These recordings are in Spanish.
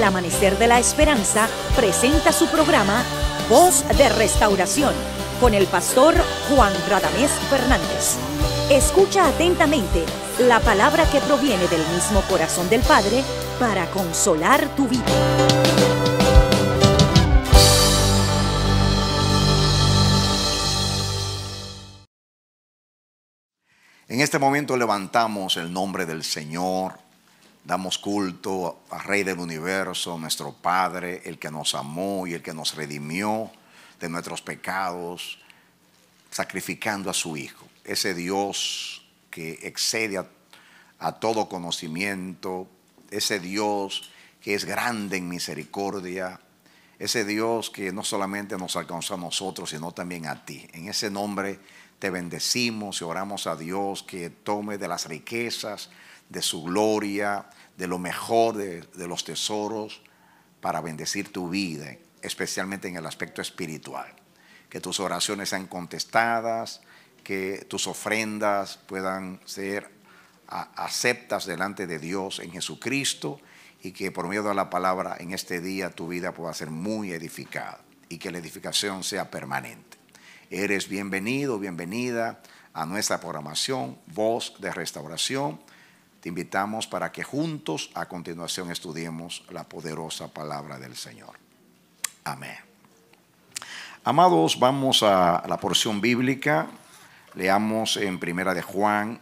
el Amanecer de la Esperanza presenta su programa Voz de Restauración con el pastor Juan Radamés Fernández. Escucha atentamente la palabra que proviene del mismo corazón del Padre para consolar tu vida. En este momento levantamos el nombre del Señor Damos culto al Rey del Universo, nuestro Padre, el que nos amó y el que nos redimió de nuestros pecados, sacrificando a su Hijo. Ese Dios que excede a, todo conocimiento, ese Dios que es grande en misericordia, ese Dios que no solamente nos alcanza a nosotros, sino también a ti. En ese nombre te bendecimos y oramos a Dios que tome de las riquezas de su gloria, de lo mejor de, los tesoros para bendecir tu vida, especialmente en el aspecto espiritual. Que tus oraciones sean contestadas, que tus ofrendas puedan ser aceptas delante de Dios en Jesucristo y que por medio de la palabra en este día tu vida pueda ser muy edificada y que la edificación sea permanente. Eres bienvenido, bienvenida a nuestra programación, voz de restauración te invitamos para que juntos a continuación estudiemos la poderosa palabra del Señor. Amén. Amados, vamos a la porción bíblica. Leamos en Primera de Juan,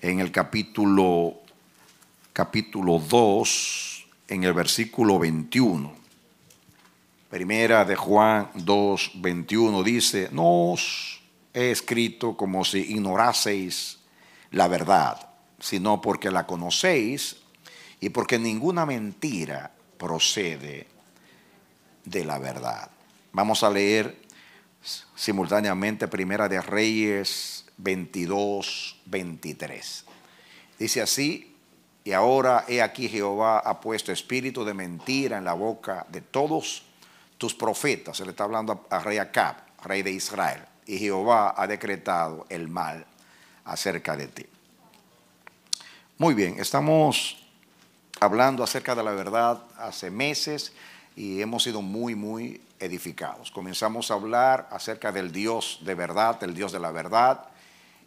en el capítulo, capítulo 2, en el versículo 21. Primera de Juan 2, 21 dice, no os he escrito como si ignoraseis la verdad, sino porque la conocéis y porque ninguna mentira procede de la verdad. Vamos a leer simultáneamente Primera de Reyes 22, 23. Dice así, y ahora he aquí Jehová ha puesto espíritu de mentira en la boca de todos tus profetas. Se le está hablando a, rey Acab, rey de Israel. Y Jehová ha decretado el mal acerca de ti. Muy bien, estamos hablando acerca de la verdad hace meses y hemos sido muy, muy edificados. Comenzamos a hablar acerca del Dios de verdad, el Dios de la verdad,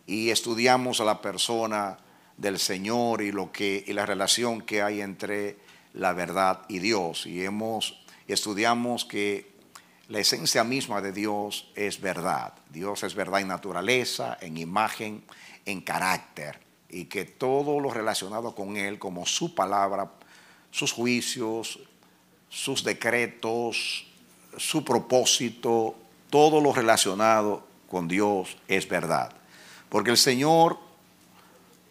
y estudiamos a la persona del Señor y, lo que, la relación que hay entre la verdad y Dios. Y hemos, estudiamos que la esencia misma de Dios es verdad. Dios es verdad en naturaleza, en imagen, en carácter. Y que todo lo relacionado con Él, como su palabra, sus juicios, sus decretos, su propósito, todo lo relacionado con Dios es verdad. Porque el Señor,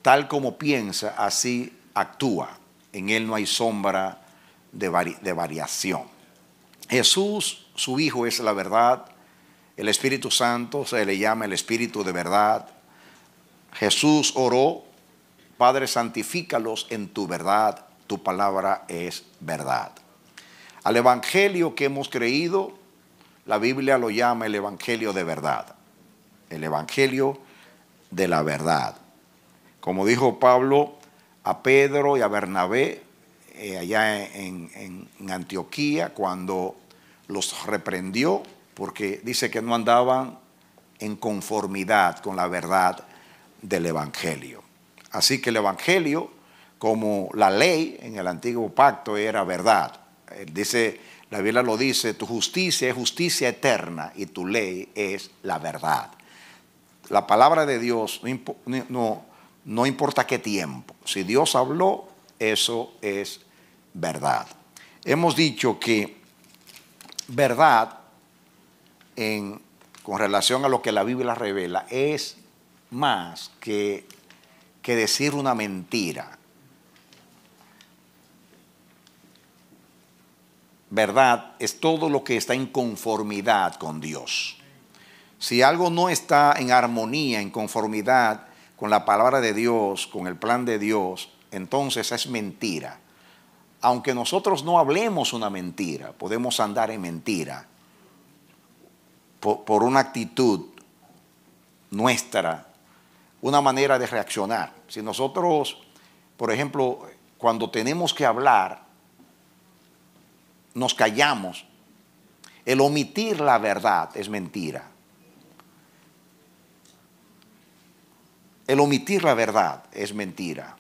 tal como piensa, así actúa. En Él no hay sombra de, variación. Jesús su Hijo es la verdad, el Espíritu Santo se le llama el Espíritu de verdad. Jesús oró, Padre, santifícalos en tu verdad, tu palabra es verdad. Al Evangelio que hemos creído, la Biblia lo llama el Evangelio de verdad, el Evangelio de la verdad. Como dijo Pablo a Pedro y a Bernabé, eh, allá en Antioquía, cuando los reprendió porque dice que no andaban en conformidad con la verdad del Evangelio. Así que el Evangelio, como la ley en el antiguo pacto, era verdad. Eh, dice, la Biblia lo dice, tu justicia es justicia eterna y tu ley es la verdad. La palabra de Dios no importa qué tiempo. Si Dios habló, eso es verdad. Hemos dicho que verdad con relación a lo que la Biblia revela es más que, que decir una mentira. Verdad es todo lo que está en conformidad con Dios. Si algo no está en armonía, en conformidad con la palabra de Dios, con el plan de Dios, entonces es mentira aunque nosotros no hablemos una mentira, podemos andar en mentira por, una actitud nuestra, una manera de reaccionar. Si nosotros, por ejemplo, cuando tenemos que hablar, nos callamos, el omitir la verdad es mentira. El omitir la verdad es mentira.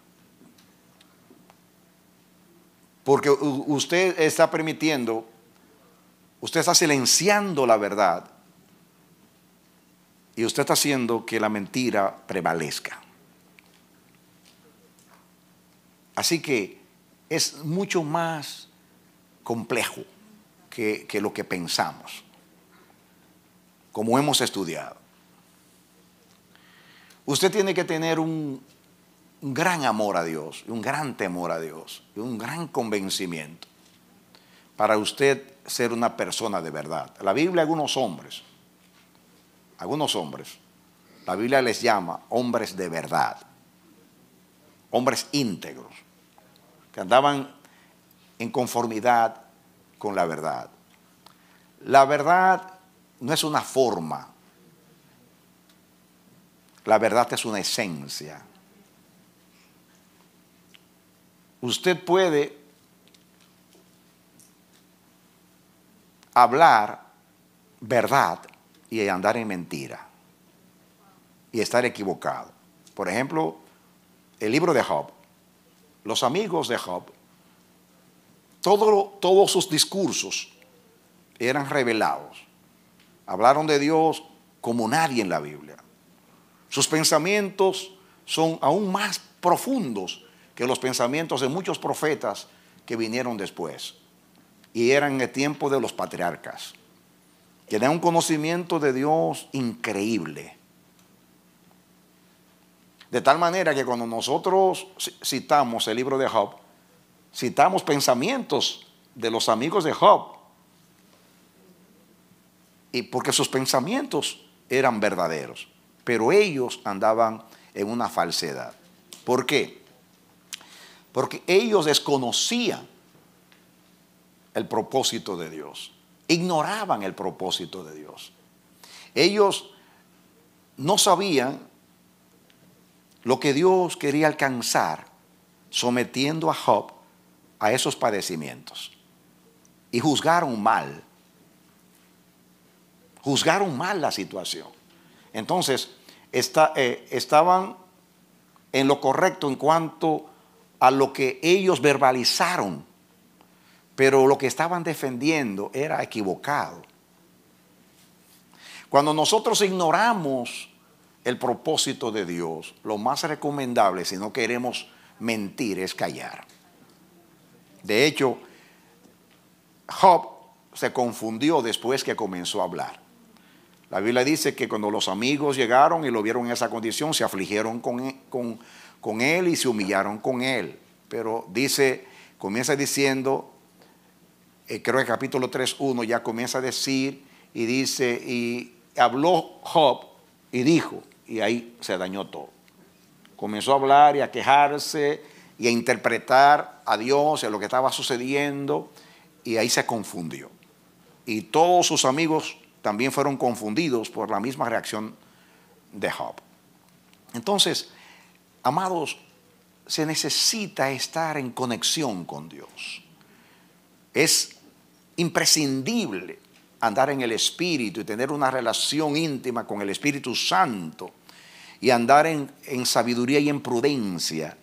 Porque usted está permitiendo, usted está silenciando la verdad y usted está haciendo que la mentira prevalezca. Así que es mucho más complejo que, lo que pensamos, como hemos estudiado. Usted tiene que tener un, un gran amor a Dios, un gran temor a Dios, un gran convencimiento para usted ser una persona de verdad. La Biblia, algunos hombres, algunos hombres, la Biblia les llama hombres de verdad, hombres íntegros, que andaban en conformidad con la verdad. La verdad no es una forma, la verdad es una esencia. usted puede hablar verdad y andar en mentira y estar equivocado. Por ejemplo, el libro de Job, los amigos de Job, todos sus discursos eran revelados. Hablaron de Dios como nadie en la Biblia. Sus pensamientos son aún más profundos de los pensamientos de muchos profetas que vinieron después. Y eran en el tiempo de los patriarcas. Tenían un conocimiento de Dios increíble. De tal manera que cuando nosotros citamos el libro de Job, citamos pensamientos de los amigos de Job. Y porque sus pensamientos eran verdaderos, pero ellos andaban en una falsedad. ¿Por qué? porque ellos desconocían el propósito de Dios, ignoraban el propósito de Dios. Ellos no sabían lo que Dios quería alcanzar sometiendo a Job a esos padecimientos. Y juzgaron mal, juzgaron mal la situación. Entonces, eh, estaban en lo correcto en cuanto a lo que ellos verbalizaron, pero lo que estaban defendiendo era equivocado. Cuando nosotros ignoramos el propósito de Dios, lo más recomendable, si no queremos mentir, es callar. De hecho, Job se confundió después que comenzó a hablar. La Biblia dice que cuando los amigos llegaron y lo vieron en esa condición, se afligieron con, con con él y se humillaron con él. Pero dice, comienza diciendo, eh, creo que capítulo 3, 1 ya comienza a decir y dice, y habló Job y dijo, y ahí se dañó todo. Comenzó a hablar y a quejarse y a interpretar a Dios, y a lo que estaba sucediendo, y ahí se confundió. Y todos sus amigos también fueron confundidos por la misma reacción de Job. Entonces, Amados, se necesita estar en conexión con Dios. Es imprescindible andar en el Espíritu y tener una relación íntima con el Espíritu Santo y andar en, sabiduría y en prudencia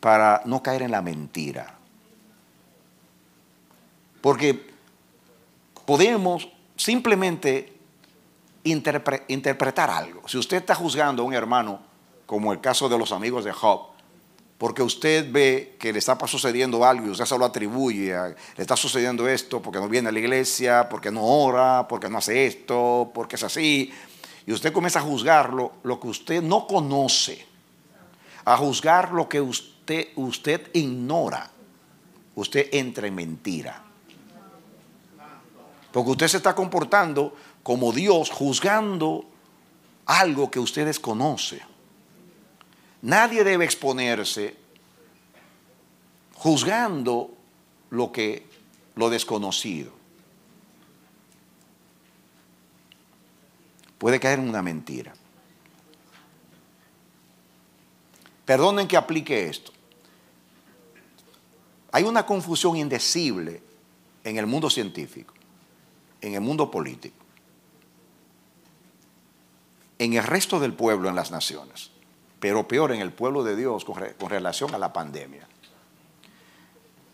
para no caer en la mentira. Porque podemos simplemente interpretar algo. Si usted está juzgando a un hermano como el caso de los amigos de Job, porque usted ve que le está sucediendo algo y usted se lo atribuye, le está sucediendo esto porque no viene a la iglesia, porque no ora, porque no hace esto, porque es así, y usted comienza a juzgar lo que usted no conoce, a juzgar lo que usted, usted ignora, usted entra en mentira. Porque usted se está comportando como Dios, juzgando algo que usted desconoce. Nadie debe exponerse juzgando lo que lo desconocido. Puede caer en una mentira. Perdonen que aplique esto. Hay una confusión indecible en el mundo científico, en el mundo político, en el resto del pueblo, en las naciones pero peor en el pueblo de Dios con, relación a la pandemia.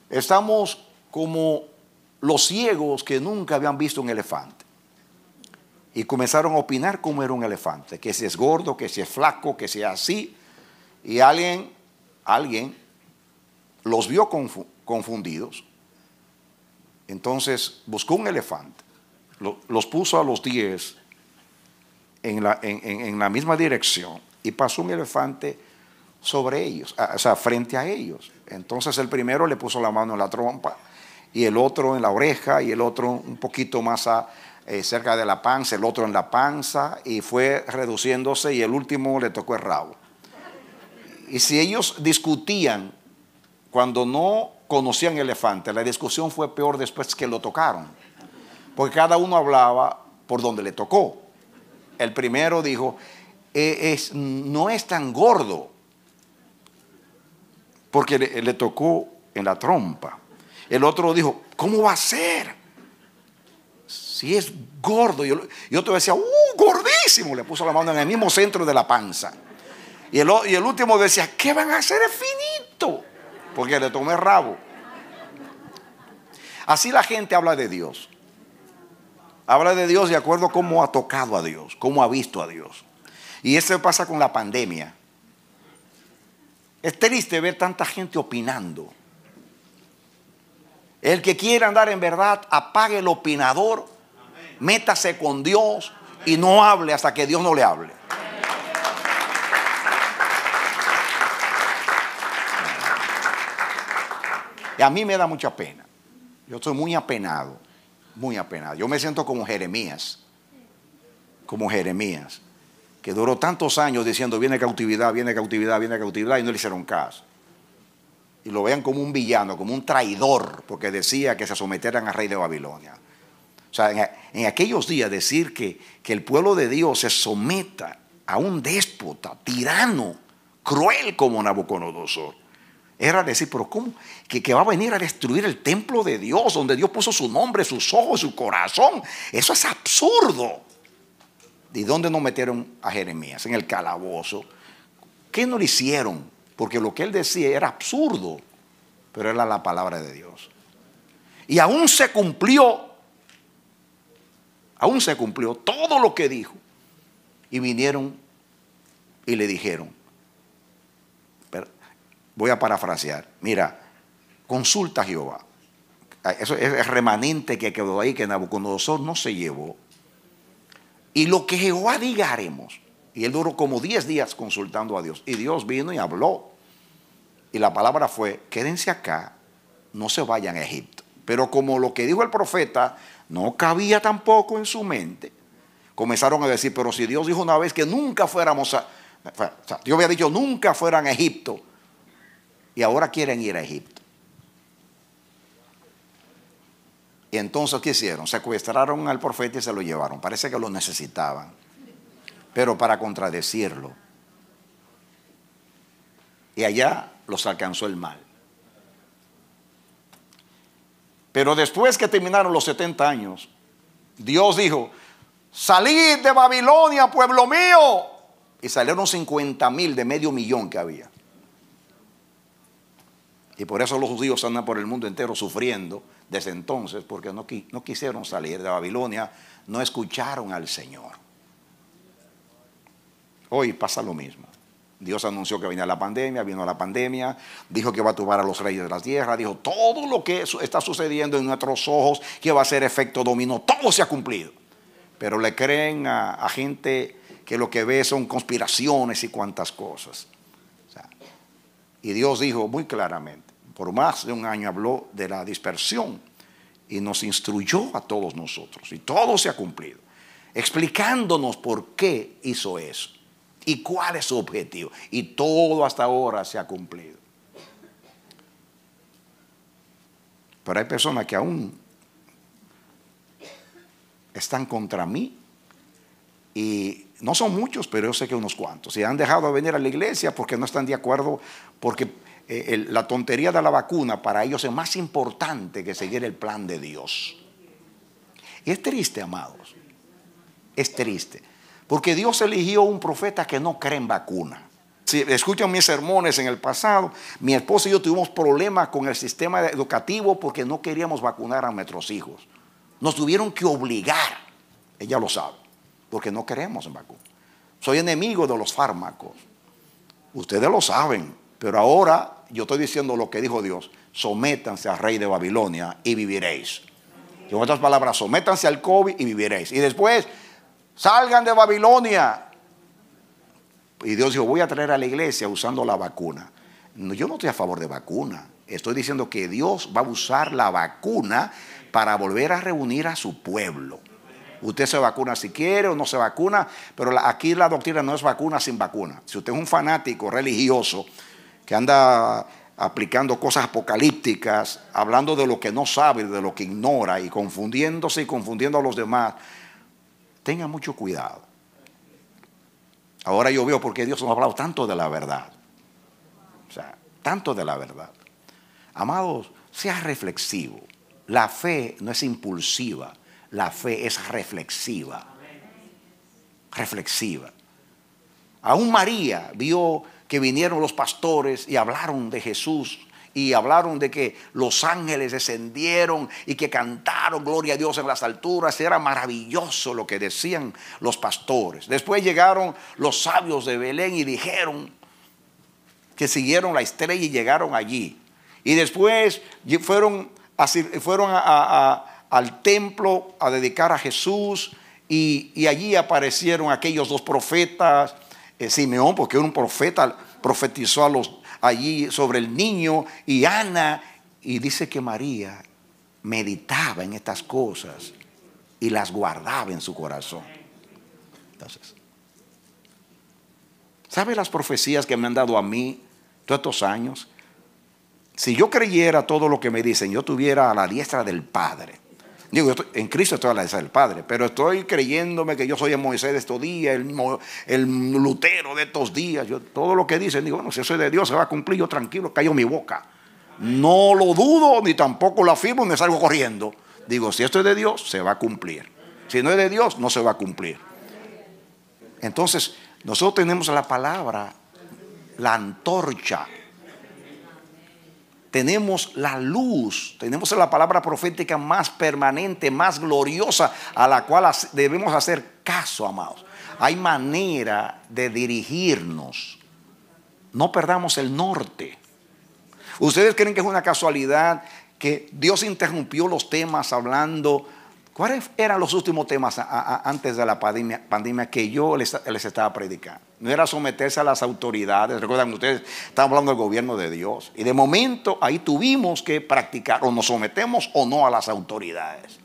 Estamos como los ciegos que nunca habían visto un elefante. Y comenzaron a opinar cómo era un elefante, que si es gordo, que si es flaco, que sea así. Y alguien, alguien los vio confundidos. Entonces buscó un elefante, los puso a los diez en la, en la misma dirección y pasó un elefante sobre ellos, ah, o sea, frente a ellos. Entonces el primero le puso la mano en la trompa y el otro en la oreja y el otro un poquito más eh, cerca de la panza, el otro en la panza y fue reduciéndose y el último le tocó el rabo. Y si ellos discutían cuando no conocían elefante, la discusión fue peor después que lo tocaron, porque cada uno hablaba por donde le tocó. El primero dijo, e, es, no es tan gordo, porque le, tocó en la trompa. El otro dijo, ¿cómo va a ser? Si es gordo. Y otro decía, ¡uh, gordísimo! Le puso la mano en el mismo centro de la panza. Y el, y el último decía, ¿qué van a hacer? Es finito. Porque le tomé rabo. Así la gente habla de Dios. Habla de Dios de acuerdo a cómo ha tocado a Dios, cómo ha visto a Dios. Y eso pasa con la pandemia. Es triste ver tanta gente opinando. El que quiera andar en verdad, apague el opinador, métase con Dios y no hable hasta que Dios no le hable. Y a mí me da mucha pena. Yo estoy muy apenado, muy apenado. Yo me siento como Jeremías, como Jeremías que duró tantos años diciendo viene cautividad, viene cautividad, viene cautividad, y no le hicieron caso. Y lo vean como un villano, como un traidor, porque decía que se someteran al rey de Babilonia. O sea, en, aquellos días decir que, el pueblo de Dios se someta a un déspota, tirano, cruel como Nabucodonosor, era decir, pero ¿cómo? Que, que va a venir a destruir el templo de Dios, donde Dios puso su nombre, sus ojos, su corazón. Eso es absurdo. ¿Y dónde nos metieron a Jeremías? En el calabozo. ¿Qué no le hicieron? Porque lo que él decía era absurdo, pero era la palabra de Dios. Y aún se cumplió, aún se cumplió todo lo que dijo. Y vinieron y le dijeron, voy a parafrasear, mira, consulta a Jehová. Eso es remanente que quedó ahí, que Nabucodonosor no se llevó. Y lo que Jehová diga haremos. Y él duró como 10 días consultando a Dios. Y Dios vino y habló. Y la palabra fue, quédense acá, no se vayan a Egipto. Pero como lo que dijo el profeta no cabía tampoco en su mente, comenzaron a decir, pero si Dios dijo una vez que nunca fuéramos a... O Dios había dicho, nunca fueran a Egipto. Y ahora quieren ir a Egipto. Y entonces, ¿qué hicieron? Secuestraron al profeta y se lo llevaron. Parece que lo necesitaban, pero para contradecirlo. Y allá los alcanzó el mal. Pero después que terminaron los 70 años, Dios dijo, salid de Babilonia, pueblo mío. Y salieron 50 mil de medio millón que había. Y por eso los judíos andan por el mundo entero sufriendo desde entonces porque no, quisieron salir de Babilonia, no escucharon al Señor. Hoy pasa lo mismo. Dios anunció que venía la pandemia, vino la pandemia, dijo que va a tumbar a los reyes de la tierra, dijo todo lo que está sucediendo en nuestros ojos, que va a ser efecto dominó, todo se ha cumplido. Pero le creen a, gente que lo que ve son conspiraciones y cuantas cosas. y Dios dijo muy claramente, por más de un año habló de la dispersión y nos instruyó a todos nosotros, y todo se ha cumplido, explicándonos por qué hizo eso y cuál es su objetivo, y todo hasta ahora se ha cumplido. Pero hay personas que aún están contra mí y no son muchos, pero yo sé que unos cuantos, y han dejado de venir a la iglesia porque no están de acuerdo, porque eh, la tontería de la vacuna para ellos es más importante que seguir el plan de Dios. Y es triste, amados. Es triste. Porque Dios eligió un profeta que no cree en vacuna. Si escuchan mis sermones en el pasado, mi esposa y yo tuvimos problemas con el sistema educativo porque no queríamos vacunar a nuestros hijos. Nos tuvieron que obligar. Ella lo sabe, porque no creemos en vacunas. Soy enemigo de los fármacos. Ustedes lo saben, pero ahora yo estoy diciendo lo que dijo Dios, sométanse al rey de Babilonia y viviréis. en otras palabras, sométanse al COVID y viviréis. Y después, salgan de Babilonia. Y Dios dijo, voy a traer a la iglesia usando la vacuna. yo no estoy a favor de vacuna. Estoy diciendo que Dios va a usar la vacuna para volver a reunir a su pueblo. Usted se vacuna si quiere o no se vacuna, pero aquí la doctrina no es vacuna sin vacuna. Si usted es un fanático religioso, que anda aplicando cosas apocalípticas, hablando de lo que no sabe, de lo que ignora y confundiéndose y confundiendo a los demás, tenga mucho cuidado. Ahora yo veo por qué Dios nos ha hablado tanto de la verdad. O sea, tanto de la verdad. Amados, sea reflexivo. La fe no es impulsiva, la fe es reflexiva. Reflexiva. Aún María vio que vinieron los pastores y hablaron de Jesús y hablaron de que los ángeles descendieron y que cantaron gloria a Dios en las alturas. Era maravilloso lo que decían los pastores. Después llegaron los sabios de Belén y dijeron que siguieron la estrella y llegaron allí. Y después fueron, fueron al templo a dedicar a Jesús y, y allí aparecieron aquellos dos profetas eh, Simeón, porque un profeta profetizó a los, allí sobre el niño y Ana, y dice que María meditaba en estas cosas y las guardaba en su corazón. Entonces, ¿sabe las profecías que me han dado a mí todos estos años? Si yo creyera todo lo que me dicen, yo tuviera a la diestra del Padre. Digo, en Cristo estoy a la del Padre, pero estoy creyéndome que yo soy el Moisés de estos días, el, Lutero de estos días. Yo, todo lo que dicen, digo, bueno, si soy de Dios se va a cumplir, yo tranquilo, callo mi boca. No lo dudo, ni tampoco lo afirmo, me salgo corriendo. Digo, si esto es de Dios, se va a cumplir. Si no es de Dios, no se va a cumplir. Entonces, nosotros tenemos la palabra, la antorcha tenemos la luz, tenemos la palabra profética más permanente, más gloriosa, a la cual debemos hacer caso, amados. Hay manera de dirigirnos. No perdamos el norte. ¿Ustedes creen que es una casualidad que Dios interrumpió los temas hablando ¿Cuáles eran los últimos temas antes de la pandemia, que yo les, estaba predicando? No era someterse a las autoridades. Recuerdan ustedes, estamos hablando del gobierno de Dios. Y de momento ahí tuvimos que practicar, o nos sometemos o no a las autoridades.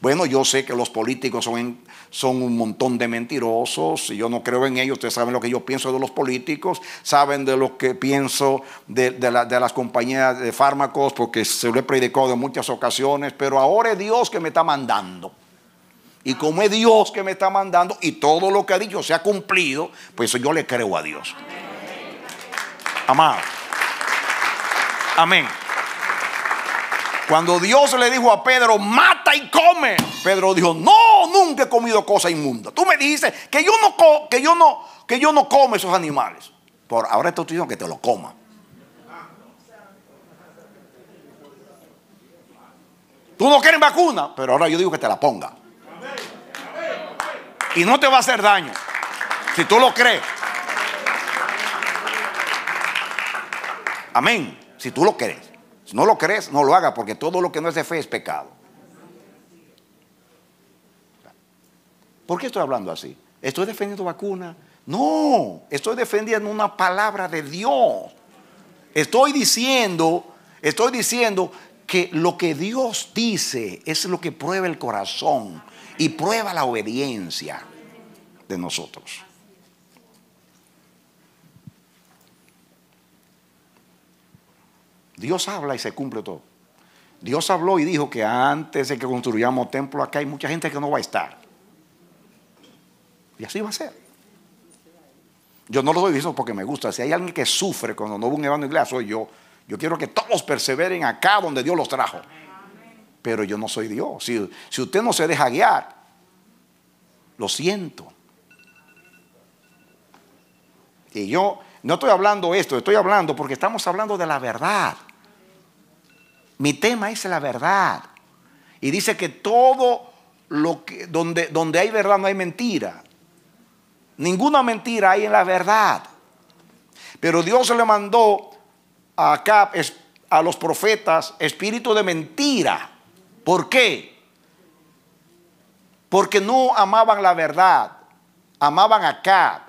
Bueno, yo sé que los políticos son, son un montón de mentirosos, yo no creo en ellos, ustedes saben lo que yo pienso de los políticos, saben de lo que pienso de, de las compañías de fármacos, porque se lo he predicado en muchas ocasiones, pero ahora es Dios que me está mandando. Y como es Dios que me está mandando y todo lo que ha dicho se ha cumplido, pues yo le creo a Dios. Amado. Amén. Cuando Dios le dijo a Pedro, mata y come, Pedro dijo, no, nunca he comido cosa inmunda. Tú me dices que yo no, que yo no, que yo no como esos animales. Por ahora te estoy diciendo que te lo coma. Tú no quieres vacuna, pero ahora yo digo que te la ponga. Y no te va a hacer daño, si tú lo crees. Amén, si tú lo crees no lo crees, no lo haga, porque todo lo que no es de fe es pecado. ¿Por qué estoy hablando así? ¿Estoy defendiendo vacuna? No, estoy defendiendo una palabra de Dios. Estoy diciendo, estoy diciendo que lo que Dios dice es lo que prueba el corazón y prueba la obediencia de nosotros. Dios habla y se cumple todo. Dios habló y dijo que antes de que construyamos templo acá hay mucha gente que no va a estar. Y así va a ser. Yo no lo doy eso porque me gusta. Si hay alguien que sufre cuando no hubo un evangelio soy yo. Yo quiero que todos perseveren acá donde Dios los trajo. Pero yo no soy Dios. Si, si usted no se deja guiar, lo siento. Y yo no estoy hablando esto, estoy hablando porque estamos hablando de la verdad. Mi tema es la verdad. Y dice que todo lo que, donde, donde hay verdad no hay mentira. Ninguna mentira hay en la verdad. Pero Dios le mandó a a los profetas, espíritu de mentira. ¿Por qué? Porque no amaban la verdad, amaban a Acab,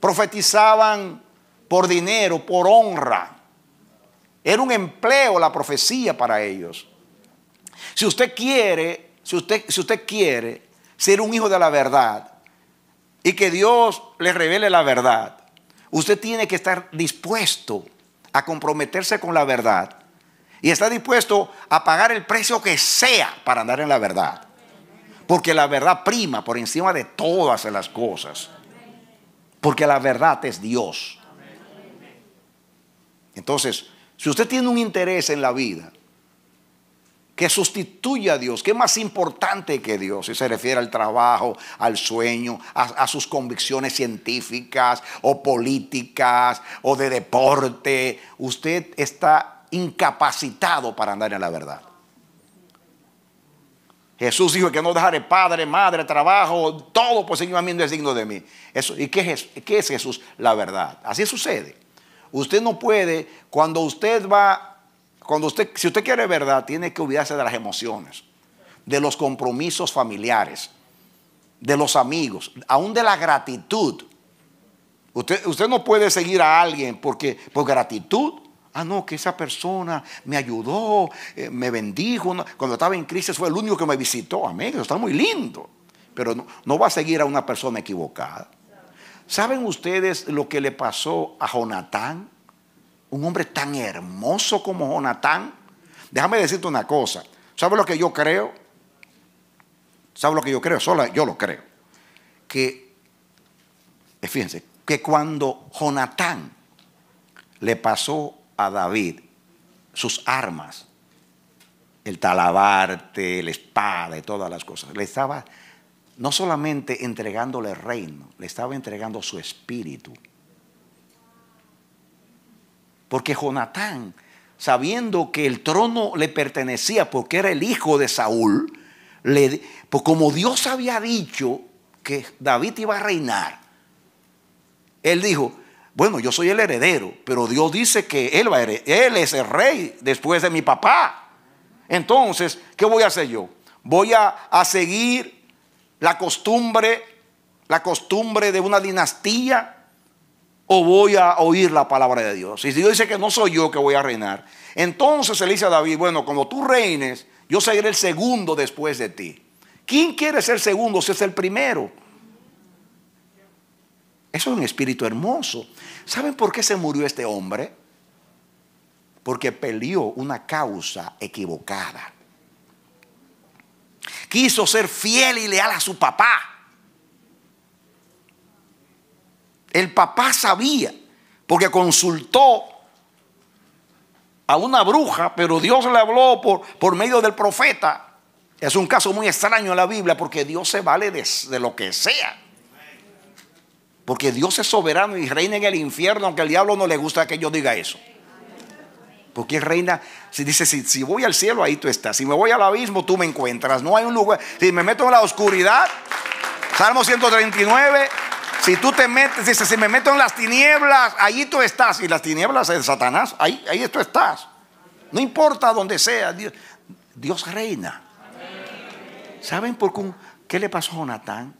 profetizaban por dinero, por honra. Era un empleo la profecía para ellos. Si usted quiere, si usted, si usted quiere ser un hijo de la verdad y que Dios le revele la verdad, usted tiene que estar dispuesto a comprometerse con la verdad y está dispuesto a pagar el precio que sea para andar en la verdad. Porque la verdad prima por encima de todas las cosas. Porque la verdad es Dios. Entonces, si usted tiene un interés en la vida que sustituya a Dios, que es más importante que Dios, si se refiere al trabajo, al sueño, a, sus convicciones científicas o políticas o de deporte, usted está incapacitado para andar en la verdad. Jesús dijo que no dejaré padre, madre, trabajo, todo por pues, amigo es digno de mí. Eso, ¿Y qué es Jesús? La verdad. Así sucede. Usted no puede, cuando usted va, cuando usted, si usted quiere verdad, tiene que olvidarse de las emociones, de los compromisos familiares, de los amigos, aún de la gratitud. Usted, usted no puede seguir a alguien porque por gratitud. Ah, no, que esa persona me ayudó, eh, me bendijo. Cuando estaba en crisis fue el único que me visitó. Amén, está muy lindo. Pero no va a seguir a una persona equivocada. ¿Saben ustedes lo que le pasó a Jonatán? Un hombre tan hermoso como Jonatán. Déjame decirte una cosa. ¿Saben lo que yo creo? ¿Sabes lo que yo creo? Solo yo lo creo. Que, eh, fíjense, que cuando Jonatán le pasó a David sus armas, el talabarte, la espada y todas las cosas, le estaba no solamente entregándole el reino, le estaba entregando su espíritu. Porque Jonatán, sabiendo que el trono le pertenecía porque era el hijo de Saúl, le, pues como Dios había dicho que David iba a reinar, él dijo, bueno, yo soy el heredero, pero Dios dice que él, va a él es el rey después de mi papá. Entonces, ¿qué voy a hacer yo? Voy a, a seguir la costumbre, la costumbre de una dinastía o voy a oír la palabra de Dios? Y si Dios dice que no soy yo que voy a reinar, entonces se dice a David, bueno, como tú reines, yo seré el segundo después de ti. ¿Quién quiere ser segundo si es el primero? Eso es un espíritu hermoso. ¿Saben por qué se murió este hombre? Porque peleó una causa equivocada quiso ser fiel y leal a su papá. El papá sabía, porque consultó a una bruja, pero Dios le habló por, medio del profeta. Es un caso muy extraño en la Biblia porque Dios se vale de, de, lo que sea. Porque Dios es soberano y reina en el infierno, aunque al diablo no le gusta que yo diga eso. Porque reina, si dice, si, voy al cielo, ahí tú estás. Si me voy al abismo, tú me encuentras. No hay un lugar. Si me meto en la oscuridad, Salmo 139, si tú te metes, dice, si me meto en las tinieblas, ahí tú estás. Y las tinieblas es Satanás, ahí, ahí tú estás. No importa donde sea, Dios, Dios reina. ¿Saben por qué, qué le pasó a Jonatán?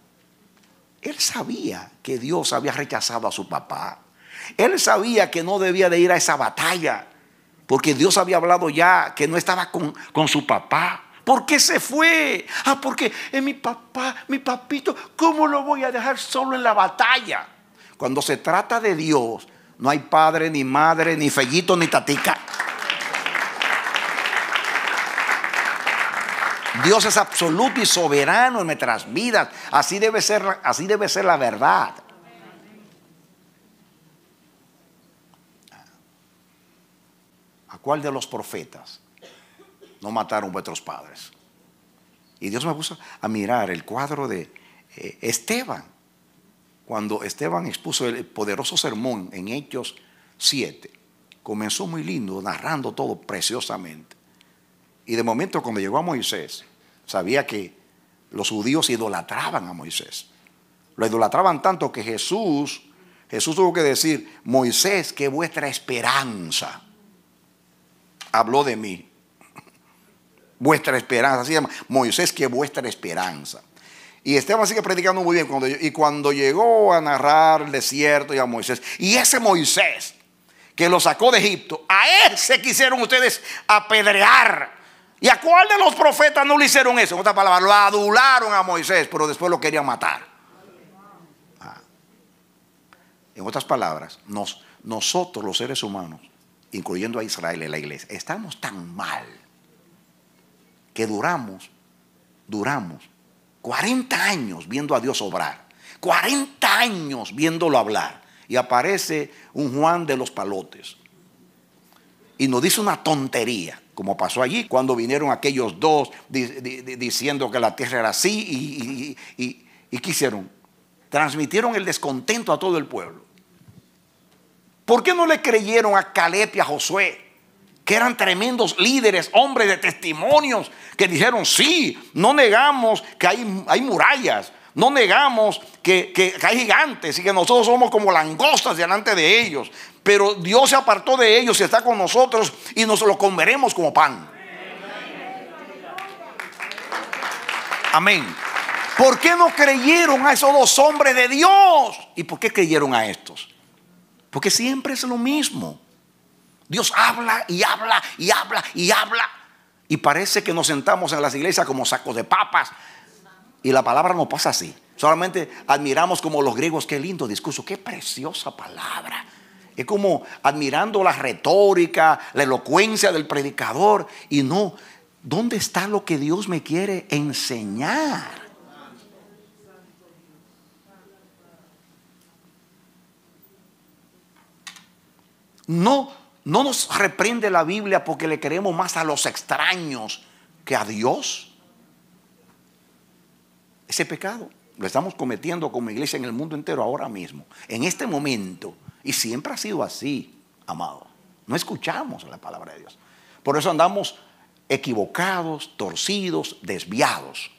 Él sabía que Dios había rechazado a su papá. Él sabía que no debía de ir a esa batalla. Porque Dios había hablado ya que no estaba con, su papá. ¿Por qué se fue? Ah, porque es mi papá, mi papito. ¿Cómo lo voy a dejar solo en la batalla? Cuando se trata de Dios, no hay padre, ni madre, ni fellito, ni tatica. Dios es absoluto y soberano en nuestras vidas. Así debe ser, así debe ser la verdad. ¿Cuál de los profetas no mataron vuestros padres? Y Dios me puso a mirar el cuadro de eh, Esteban. Cuando Esteban expuso el poderoso sermón en Hechos 7, comenzó muy lindo, narrando todo preciosamente. Y de momento cuando llegó a Moisés, sabía que los judíos idolatraban a Moisés. Lo idolatraban tanto que Jesús, Jesús tuvo que decir, Moisés, que vuestra esperanza habló de mí. Vuestra esperanza, así se llama. Moisés que vuestra esperanza. Y Esteban sigue predicando muy bien. Cuando, y cuando llegó a narrar el desierto y a Moisés, y ese Moisés que lo sacó de Egipto, a él se quisieron ustedes apedrear. ¿Y a cuál de los profetas no le hicieron eso? En otras palabras, lo adularon a Moisés, pero después lo querían matar. Ah. En otras palabras, nosotros los seres humanos incluyendo a Israel en la iglesia, estamos tan mal que duramos, duramos 40 años viendo a Dios obrar, 40 años viéndolo hablar, y aparece un Juan de los Palotes y nos dice una tontería, como pasó allí cuando vinieron aquellos dos diciendo que la tierra era así y, y, y, y quisieron, transmitieron el descontento a todo el pueblo. ¿Por qué no le creyeron a Caleb y a Josué? Que eran tremendos líderes, hombres de testimonios, que dijeron, sí, no negamos que hay, hay murallas, no negamos que, que, hay gigantes y que nosotros somos como langostas delante de ellos. Pero Dios se apartó de ellos y está con nosotros y nos lo comeremos como pan. Amén. ¿Por qué no creyeron a esos dos hombres de Dios? ¿Y por qué creyeron a estos? Porque siempre es lo mismo. Dios habla y habla y habla y habla. Y parece que nos sentamos en las iglesias como sacos de papas. Y la palabra no pasa así. Solamente admiramos como los griegos, qué lindo discurso, qué preciosa palabra. Es como admirando la retórica, la elocuencia del predicador. Y no, ¿dónde está lo que Dios me quiere enseñar? No, no nos reprende la Biblia porque le queremos más a los extraños que a Dios. Ese pecado lo estamos cometiendo como iglesia en el mundo entero ahora mismo, en este momento. Y siempre ha sido así, amado. No escuchamos la palabra de Dios. Por eso andamos equivocados, torcidos, desviados.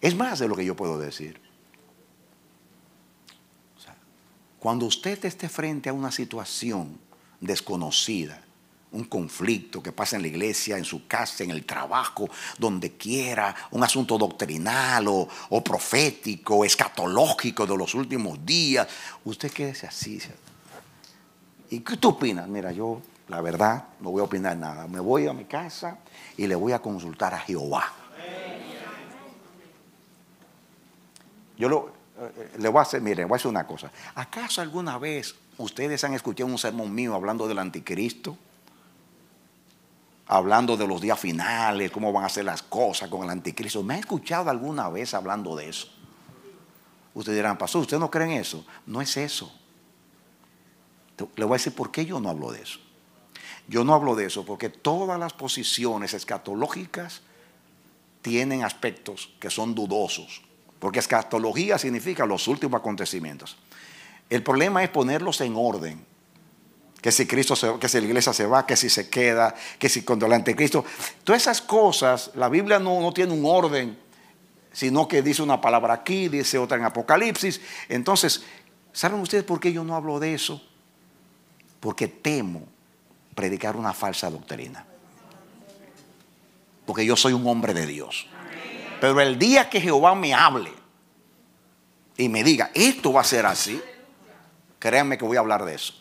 Es más de lo que yo puedo decir. Cuando usted esté frente a una situación desconocida, un conflicto que pasa en la iglesia, en su casa, en el trabajo, donde quiera, un asunto doctrinal o, o profético, escatológico de los últimos días. Usted quédese así. ¿Y qué tú opinas? Mira, yo la verdad no voy a opinar nada. Me voy a mi casa y le voy a consultar a Jehová. Yo lo, eh, le voy a hacer, mire, voy a una cosa. ¿Acaso alguna vez ustedes han escuchado un sermón mío hablando del anticristo? Hablando de los días finales, cómo van a ser las cosas con el anticristo. ¿Me ha escuchado alguna vez hablando de eso? Ustedes dirán, pastor, ¿ustedes no creen eso? No es eso. Le voy a decir por qué yo no hablo de eso. Yo no hablo de eso porque todas las posiciones escatológicas tienen aspectos que son dudosos porque escatología significa los últimos acontecimientos. El problema es ponerlos en orden. Que si Cristo se, que si la iglesia se va, que si se queda, que si cuando el anticristo. Todas esas cosas, la Biblia no, no tiene un orden, sino que dice una palabra aquí, dice otra en Apocalipsis. Entonces, ¿saben ustedes por qué yo no hablo de eso? Porque temo predicar una falsa doctrina. Porque yo soy un hombre de Dios. Pero el día que Jehová me hable y me diga, esto va a ser así, créanme que voy a hablar de eso.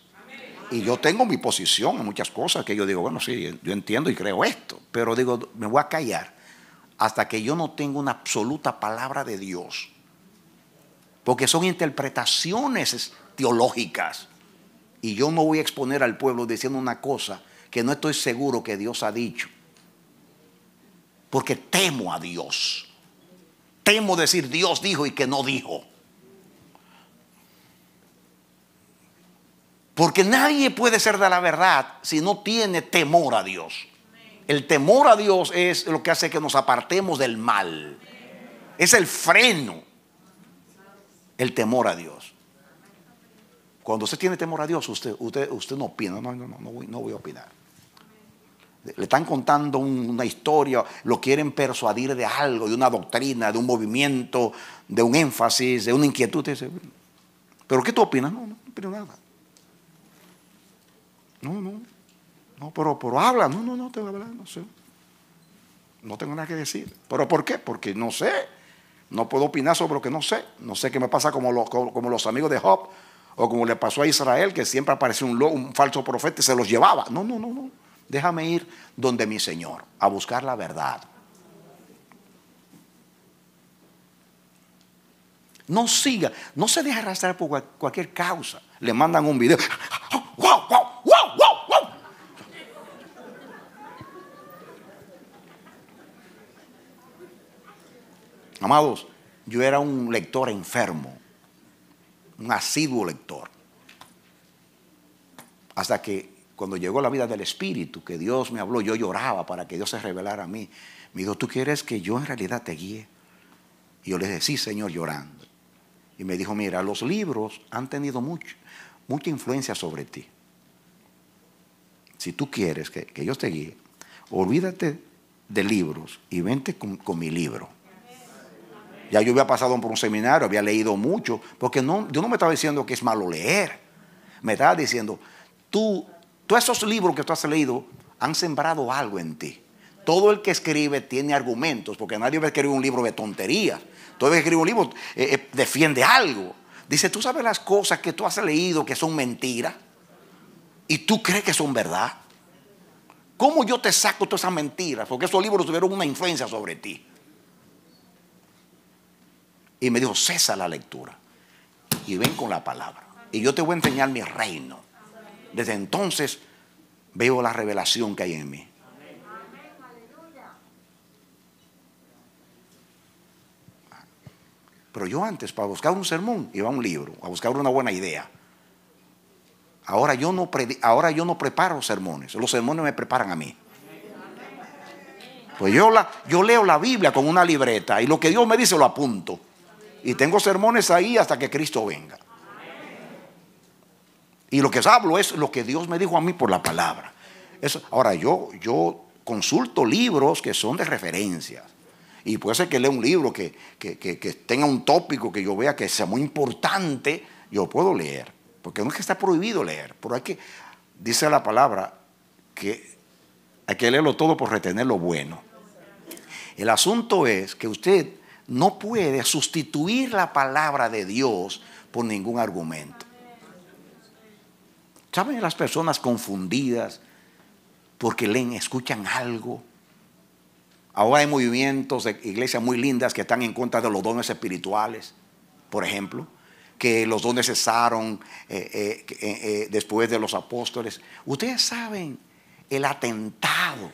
Y yo tengo mi posición en muchas cosas que yo digo, bueno, sí, yo entiendo y creo esto, pero digo, me voy a callar hasta que yo no tenga una absoluta palabra de Dios. Porque son interpretaciones teológicas. Y yo no voy a exponer al pueblo diciendo una cosa que no estoy seguro que Dios ha dicho porque temo a Dios. Temo decir Dios dijo y que no dijo. Porque nadie puede ser de la verdad si no tiene temor a Dios. El temor a Dios es lo que hace que nos apartemos del mal. Es el freno. El temor a Dios. Cuando usted tiene temor a Dios, usted, usted, no opina. No, no, no, no voy a opinar. Le están contando una historia, lo quieren persuadir de algo, de una doctrina, de un movimiento, de un énfasis, de una inquietud. ¿Pero qué tú opinas? No, no, opino nada. No, no, no, pero, pero habla. No, no, no, te voy a hablar, no sé. No tengo nada que decir. ¿Pero por qué? Porque no sé. No puedo opinar sobre lo que no sé. No sé qué me pasa como los, como, los amigos de Job o como le pasó a Israel, que siempre apareció un, un falso profeta y se los llevaba. No, no, no, no. Déjame ir donde mi Señor a buscar la verdad. No siga, no se deje arrastrar por cualquier causa. Le mandan un video. Amados, yo era un lector enfermo, un asiduo lector. Hasta que cuando llegó la vida del Espíritu, que Dios me habló, yo lloraba para que Dios se revelara a mí. Me dijo, ¿tú quieres que yo en realidad te guíe? Y yo le dije, sí, Señor, llorando. Y me dijo, mira, los libros han tenido mucho, mucha influencia sobre ti. Si tú quieres que, que yo te guíe, olvídate de libros y vente con, mi libro. Ya yo había pasado por un seminario, había leído mucho, porque no, no me estaba diciendo que es malo leer. Me estaba diciendo, tú todos esos libros que tú has leído han sembrado algo en ti. Todo el que escribe tiene argumentos, porque nadie va a escribir un libro de tonterías. Todo el que escribe un libro eh, eh, defiende algo. Dice, tú sabes las cosas que tú has leído que son mentiras y tú crees que son verdad. ¿Cómo yo te saco todas esas mentiras? Porque esos libros tuvieron una influencia sobre ti. Y me dijo, cesa la lectura y ven con la palabra. Y yo te voy a enseñar mi reino desde entonces veo la revelación que hay en mí. Pero yo antes, para buscar un sermón, iba a un libro, a buscar una buena idea. Ahora yo no, ahora yo no preparo sermones, los sermones me preparan a mí. Pues yo, la, yo leo la Biblia con una libreta y lo que Dios me dice lo apunto. Y tengo sermones ahí hasta que Cristo venga. Y lo que hablo es lo que Dios me dijo a mí por la palabra. ahora, yo, yo consulto libros que son de referencias. Y puede ser que lea un libro que, que, tenga un tópico que yo vea que sea muy importante, yo puedo leer. Porque no es que está prohibido leer, pero hay que, dice la palabra, que hay que leerlo todo por retener lo bueno. El asunto es que usted no puede sustituir la palabra de Dios por ningún argumento. ¿Saben las personas confundidas porque leen, escuchan algo? Ahora hay movimientos de iglesias muy lindas que están en contra de los dones espirituales, por ejemplo, que los dones cesaron eh, eh, eh, después de los apóstoles. Ustedes saben el atentado.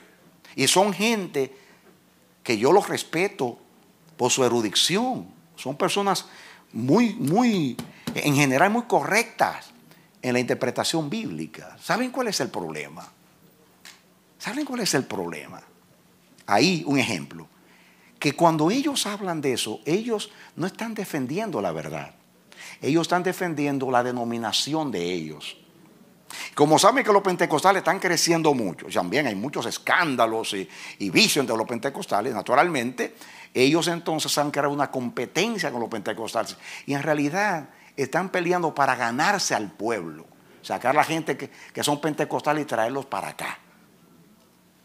Y son gente que yo los respeto por su erudición. Son personas muy, muy, en general muy correctas en la interpretación bíblica. ¿Saben cuál es el problema? ¿Saben cuál es el problema? Ahí un ejemplo. Que cuando ellos hablan de eso, ellos no están defendiendo la verdad. Ellos están defendiendo la denominación de ellos. Como saben que los pentecostales están creciendo mucho, también hay muchos escándalos y, vicios entre los pentecostales, naturalmente, ellos entonces han creado una competencia con los pentecostales. Y en realidad están peleando para ganarse al pueblo, sacar la gente que, son pentecostales y traerlos para acá.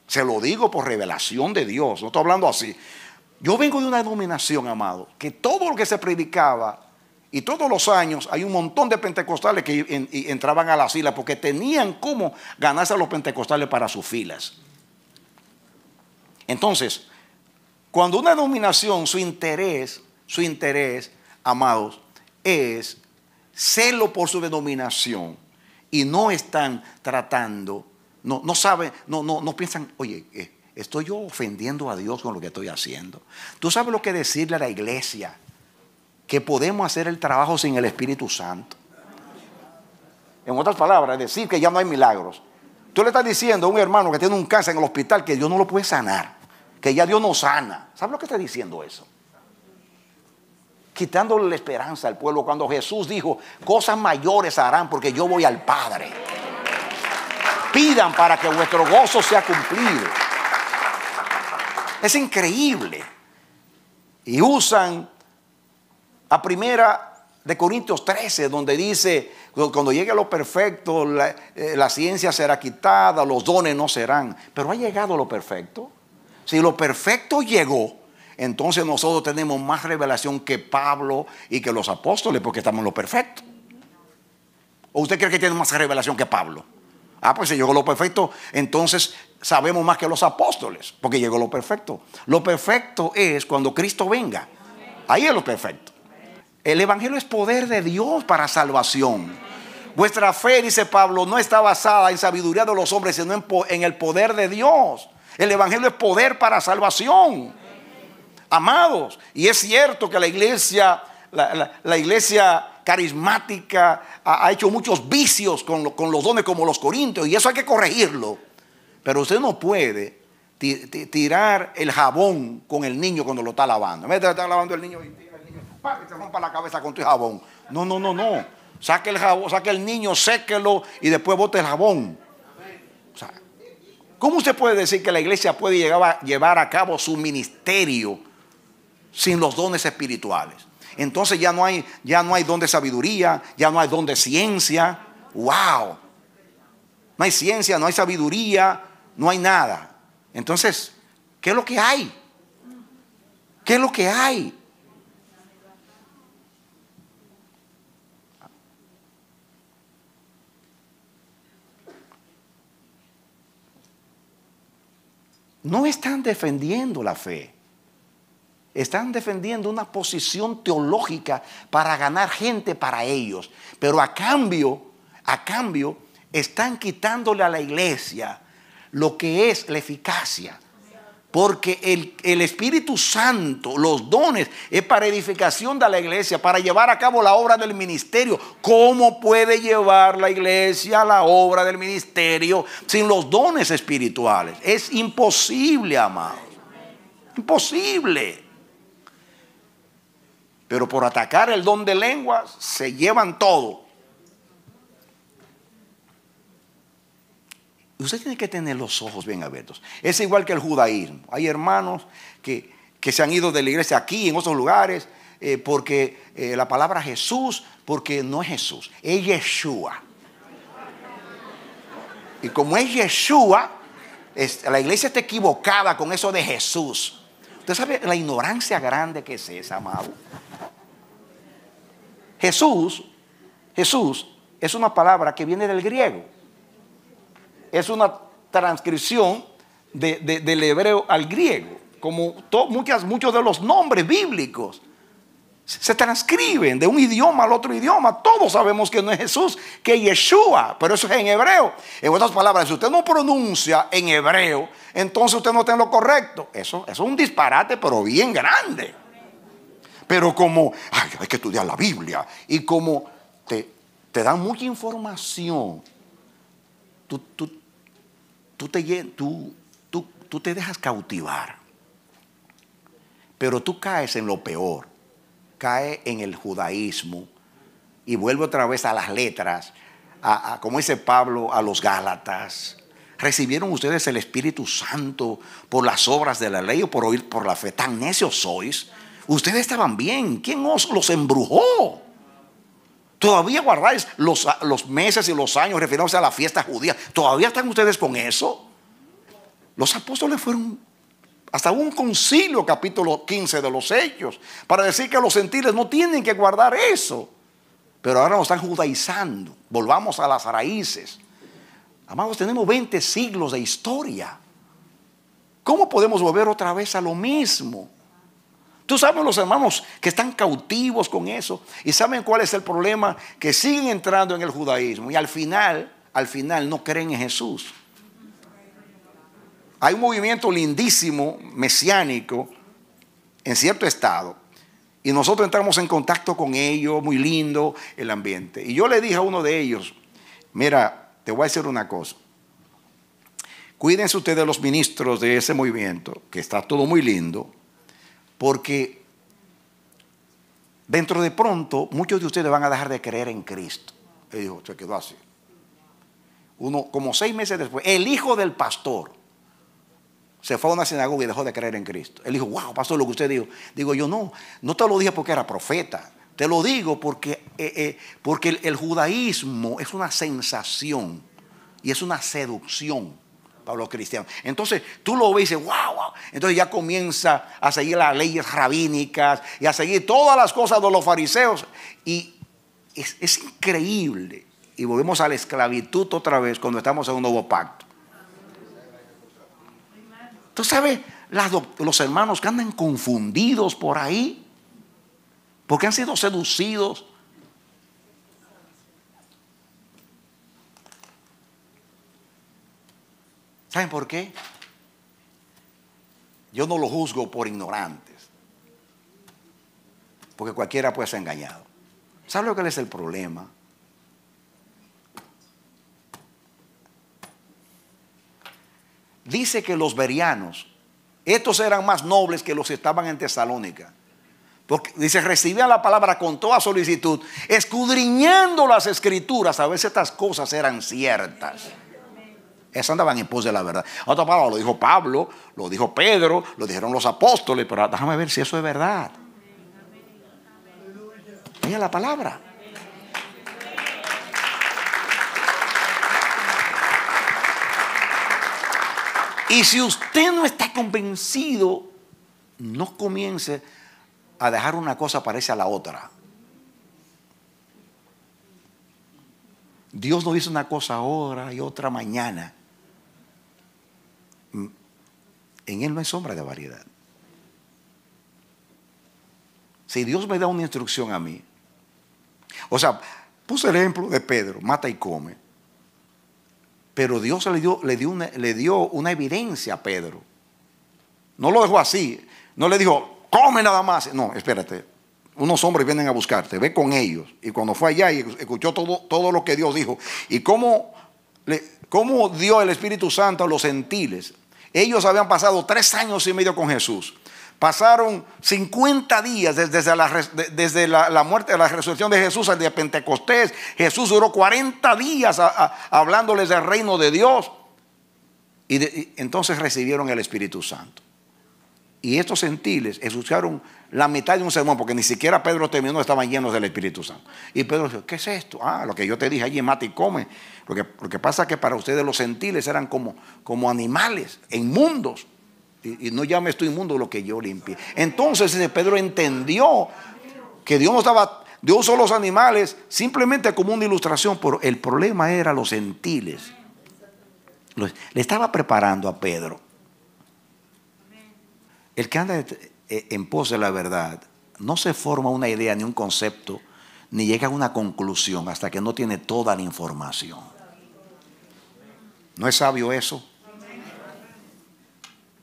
Se lo digo por revelación de Dios, no estoy hablando así. Yo vengo de una denominación, amado, que todo lo que se predicaba y todos los años hay un montón de pentecostales que entraban a las filas porque tenían cómo ganarse a los pentecostales para sus filas. Entonces, cuando una denominación, su interés, su interés, amados, es celo por su denominación y no están tratando, no, no saben, no, no, no piensan, oye, eh, estoy yo ofendiendo a Dios con lo que estoy haciendo. Tú sabes lo que decirle a la iglesia, que podemos hacer el trabajo sin el Espíritu Santo. En otras palabras, decir que ya no hay milagros. Tú le estás diciendo a un hermano que tiene un cáncer en el hospital que Dios no lo puede sanar, que ya Dios no sana. ¿Sabes lo que está diciendo eso? quitándole la esperanza al pueblo cuando Jesús dijo, cosas mayores harán porque yo voy al Padre. Pidan para que vuestro gozo sea cumplido. Es increíble. Y usan a primera de Corintios 13, donde dice, cuando llegue lo perfecto, la, eh, la ciencia será quitada, los dones no serán. Pero ha llegado lo perfecto. Si lo perfecto llegó, entonces nosotros tenemos más revelación que Pablo y que los apóstoles porque estamos en lo perfecto. ¿O usted cree que tiene más revelación que Pablo? Ah, pues si llegó lo perfecto, entonces sabemos más que los apóstoles porque llegó lo perfecto. Lo perfecto es cuando Cristo venga. Ahí es lo perfecto. El Evangelio es poder de Dios para salvación. Vuestra fe, dice Pablo, no está basada en sabiduría de los hombres, sino en, el poder de Dios. El Evangelio es poder para salvación amados. Y es cierto que la iglesia, la, iglesia carismática ha, hecho muchos vicios con, los dones como los corintios, y eso hay que corregirlo. Pero usted no puede tirar el jabón con el niño cuando lo está lavando. En vez de lavando el niño, el niño te rompa la cabeza con tu jabón. No, no, no, no. Saque el jabón, saque el niño, séquelo y después bote el jabón. ¿Cómo usted puede decir que la iglesia puede llegar a, llevar a cabo su ministerio sin los dones espirituales. Entonces ya no hay, ya no hay don de sabiduría, ya no hay don de ciencia. ¡Wow! No hay ciencia, no hay sabiduría, no hay nada. Entonces, ¿qué es lo que hay? ¿Qué es lo que hay? No están defendiendo la fe. Están defendiendo una posición teológica para ganar gente para ellos. Pero a cambio, a cambio, están quitándole a la iglesia lo que es la eficacia. Porque el, Espíritu Santo, los dones, es para edificación de la iglesia, para llevar a cabo la obra del ministerio. ¿Cómo puede llevar la iglesia a la obra del ministerio sin los dones espirituales? Es imposible, amado. Imposible. Pero por atacar el don de lenguas se llevan todo. Usted tiene que tener los ojos bien abiertos. Es igual que el judaísmo. Hay hermanos que, se han ido de la iglesia aquí, en otros lugares, eh, porque eh, la palabra Jesús, porque no es Jesús, es Yeshua. Y como es Yeshua, la iglesia está equivocada con eso de Jesús. Usted sabe la ignorancia grande que es esa, amado. Jesús, Jesús es una palabra que viene del griego. Es una transcripción del hebreo al griego. Como muchas, muchos de los nombres bíblicos se transcriben de un idioma al otro idioma. Todos sabemos que no es Jesús, que es Yeshua, pero eso es en hebreo. En otras palabras, si usted no pronuncia en hebreo, entonces usted no está en lo correcto. Eso, eso es un disparate, pero bien grande. Pero como hay que estudiar la Biblia y como te, te dan mucha información, tú, te, tú, tú te dejas cautivar. Pero tú caes en lo peor, caes en el judaísmo y vuelve otra vez a las letras, a, como dice Pablo, a los Gálatas. ¿Recibieron ustedes el Espíritu Santo por las obras de la ley o por oír por la fe? Tan necios sois Ustedes estaban bien. ¿Quién os los embrujó? Todavía guardáis los, meses y los años refiriéndose a la fiesta judía. ¿Todavía están ustedes con eso? Los apóstoles fueron hasta un concilio, capítulo 15 de los Hechos, para decir que los gentiles no tienen que guardar eso. Pero ahora nos están judaizando. Volvamos a las raíces. Amados, tenemos 20 siglos de historia. ¿Cómo podemos volver otra vez a lo mismo? Tú sabes los hermanos que están cautivos con eso y saben cuál es el problema, que siguen entrando en el judaísmo y al final, al final no creen en Jesús. Hay un movimiento lindísimo, mesiánico, en cierto estado. Y nosotros entramos en contacto con ellos, muy lindo el ambiente. Y yo le dije a uno de ellos, mira, te voy a decir una cosa. Cuídense ustedes los ministros de ese movimiento, que está todo muy lindo, porque dentro de pronto muchos de ustedes van a dejar de creer en Cristo. Él dijo, se quedó así. Uno, como seis meses después, el hijo del pastor se fue a una sinagoga y dejó de creer en Cristo. Él dijo, wow, pastor, lo que usted dijo. Digo yo, no, no te lo dije porque era profeta. Te lo digo porque, eh, eh, porque el judaísmo es una sensación y es una seducción. Pablo Entonces tú lo ves y dices, wow, wow. Entonces ya comienza a seguir las leyes rabínicas y a seguir todas las cosas de los fariseos. Y es, increíble. Y volvemos a la esclavitud otra vez cuando estamos en un nuevo pacto. Tú sabes, los hermanos que andan confundidos por ahí, porque han sido seducidos ¿Saben por qué? Yo no lo juzgo por ignorantes, porque cualquiera puede ser engañado. ¿Sabe lo que es el problema? Dice que los berianos, estos eran más nobles que los que estaban en Tesalónica. Porque dice, recibían la palabra con toda solicitud, escudriñando las escrituras, a veces estas cosas eran ciertas. Esas andaban en pos de la verdad. Otra palabra, lo dijo Pablo, lo dijo Pedro, lo dijeron los apóstoles, pero déjame ver si eso es verdad. Mira la palabra. Y si usted no está convencido, no comience a dejar una cosa parece a la otra. Dios no dice una cosa ahora y otra mañana. En Él no hay sombra de variedad. Si Dios me da una instrucción a mí, o sea, puse el ejemplo de Pedro, mata y come, pero Dios le dio, le dio, una, le dio una evidencia a Pedro. No lo dejó así, no le dijo, come nada más. No, espérate, unos hombres vienen a buscarte, ve con ellos. Y cuando fue allá y escuchó todo, todo lo que Dios dijo, y cómo, le, cómo dio el Espíritu Santo a los gentiles, ellos habían pasado tres años y medio con Jesús. Pasaron 50 días desde, la, desde la, muerte, la resurrección de Jesús al día de Pentecostés. Jesús duró 40 días hablándoles del reino de Dios. Y, y entonces recibieron el Espíritu Santo. Y estos gentiles escucharon la mitad de un sermón, porque ni siquiera Pedro terminó, estaban llenos del Espíritu Santo. Y Pedro dijo, ¿qué es esto? Ah, lo que yo te dije allí, mate y come. Lo que, pasa es que para ustedes los gentiles eran como, como animales, inmundos. Y, y no llame esto inmundo lo que yo limpié. Entonces Pedro entendió que Dios no estaba, Dios usó los animales simplemente como una ilustración, pero el problema era los gentiles. Le estaba preparando a Pedro. El que anda... Eh, en pos de la verdad, no se forma una idea ni un concepto, ni llega a una conclusión hasta que no tiene toda la información. ¿No es sabio eso?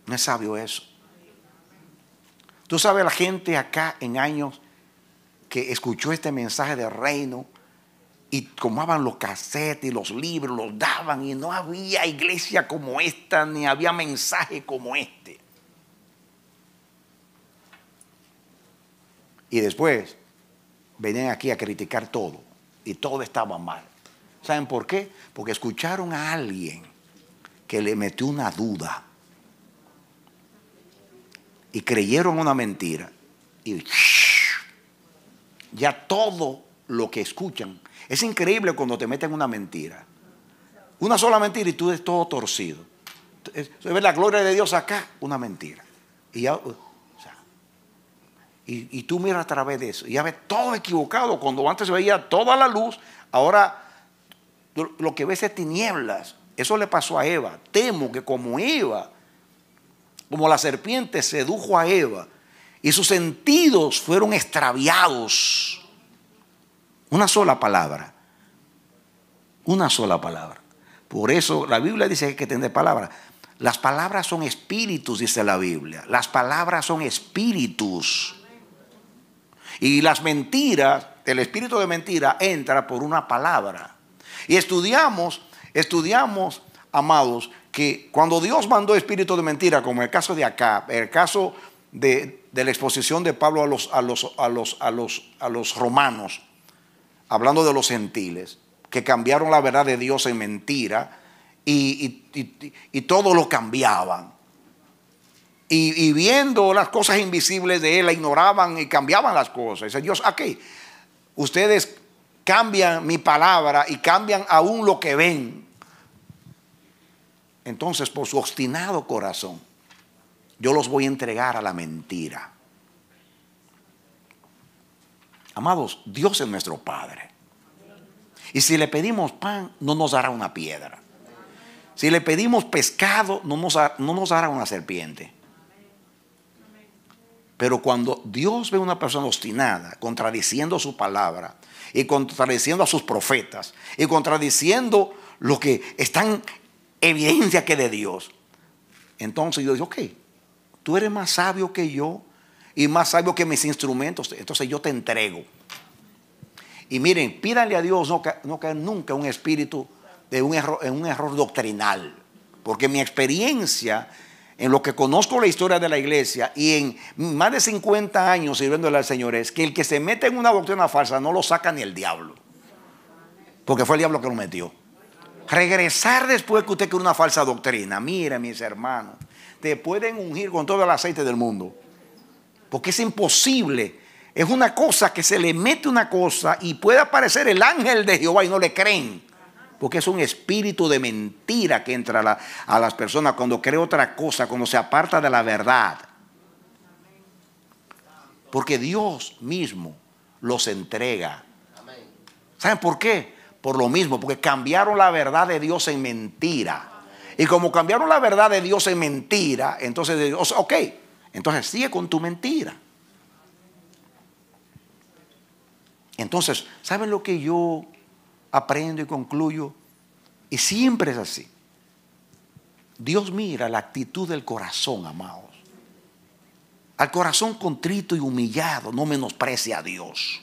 No es sabio eso. Tú sabes la gente acá en años que escuchó este mensaje del reino y tomaban los cassettes y los libros, los daban y no había iglesia como esta, ni había mensaje como este. Y después venían aquí a criticar todo y todo estaba mal. ¿Saben por qué? Porque escucharon a alguien que le metió una duda y creyeron una mentira y ya todo lo que escuchan. Es increíble cuando te meten una mentira. Una sola mentira y tú eres todo torcido. Se ver la gloria de Dios acá, una mentira. Y ya uh, y, tú miras a través de eso. Y ya ves todo equivocado. Cuando antes se veía toda la luz, ahora lo que ves es tinieblas. Eso le pasó a Eva. Temo que como Eva, como la serpiente sedujo a Eva, y sus sentidos fueron extraviados. Una sola palabra. Una sola palabra. Por eso la Biblia dice que hay que palabras. Las palabras son espíritus, dice la Biblia. Las palabras son espíritus. Y las mentiras, el espíritu de mentira entra por una palabra. Y estudiamos, estudiamos, amados, que cuando Dios mandó espíritu de mentira, como el caso de acá, el caso de, la exposición de Pablo a los, a, los, a, los, a, los, a los romanos, hablando de los gentiles, que cambiaron la verdad de Dios en mentira y, y todo lo cambiaban y, viendo las cosas invisibles de él, ignoraban y cambiaban las cosas. Dice Dios, aquí, Ustedes cambian mi palabra y cambian aún lo que ven. Entonces, por su obstinado corazón, yo los voy a entregar a la mentira. Amados, Dios es nuestro Padre. Y si le pedimos pan, no nos dará una piedra. Si le pedimos pescado, no no nos dará una serpiente. Pero cuando Dios ve a una persona obstinada, contradiciendo su palabra, y contradiciendo a sus profetas, y contradiciendo lo que están evidencia que de Dios, entonces Dios dice, ok, tú eres más sabio que yo y más sabio que mis instrumentos, entonces yo te entrego. Y miren, pídanle a Dios no caer nunca un espíritu de en un error doctrinal, porque mi experiencia en lo que conozco la historia de la iglesia y en más de 50 años sirviéndole al Señor es que el que se mete en una doctrina falsa no lo saca ni el diablo. Porque fue el diablo que lo metió. Regresar después que usted cree una falsa doctrina. Mira, mis hermanos, te pueden ungir con todo el aceite del mundo. Porque es imposible. Es una cosa que se le mete una cosa y puede aparecer el ángel de Jehová y no le creen porque es un espíritu de mentira que entra a, las personas cuando cree otra cosa, cuando se aparta de la verdad. Porque Dios mismo los entrega. ¿Saben por qué? Por lo mismo, porque cambiaron la verdad de Dios en mentira. Y como cambiaron la verdad de Dios en mentira, entonces Dios, ok, entonces sigue con tu mentira. Entonces, ¿saben lo que yo aprendo y concluyo. Y siempre es así. Dios mira la actitud del corazón, amados. Al corazón contrito y humillado no menosprecia a Dios.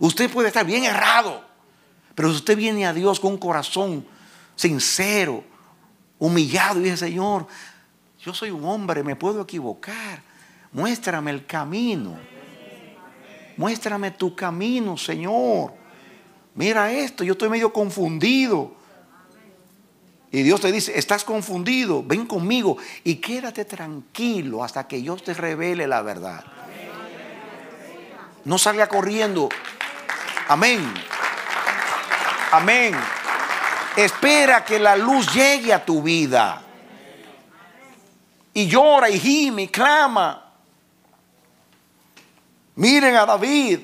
Usted puede estar bien errado, pero si usted viene a Dios con un corazón sincero, humillado y dice, Señor, yo soy un hombre, me puedo equivocar. Muéstrame el camino. Muéstrame tu camino, Señor mira esto, yo estoy medio confundido. Y Dios te dice, estás confundido, ven conmigo y quédate tranquilo hasta que yo te revele la verdad. No salga corriendo. Amén. Amén. Espera que la luz llegue a tu vida. Y llora y gime y clama. Miren a David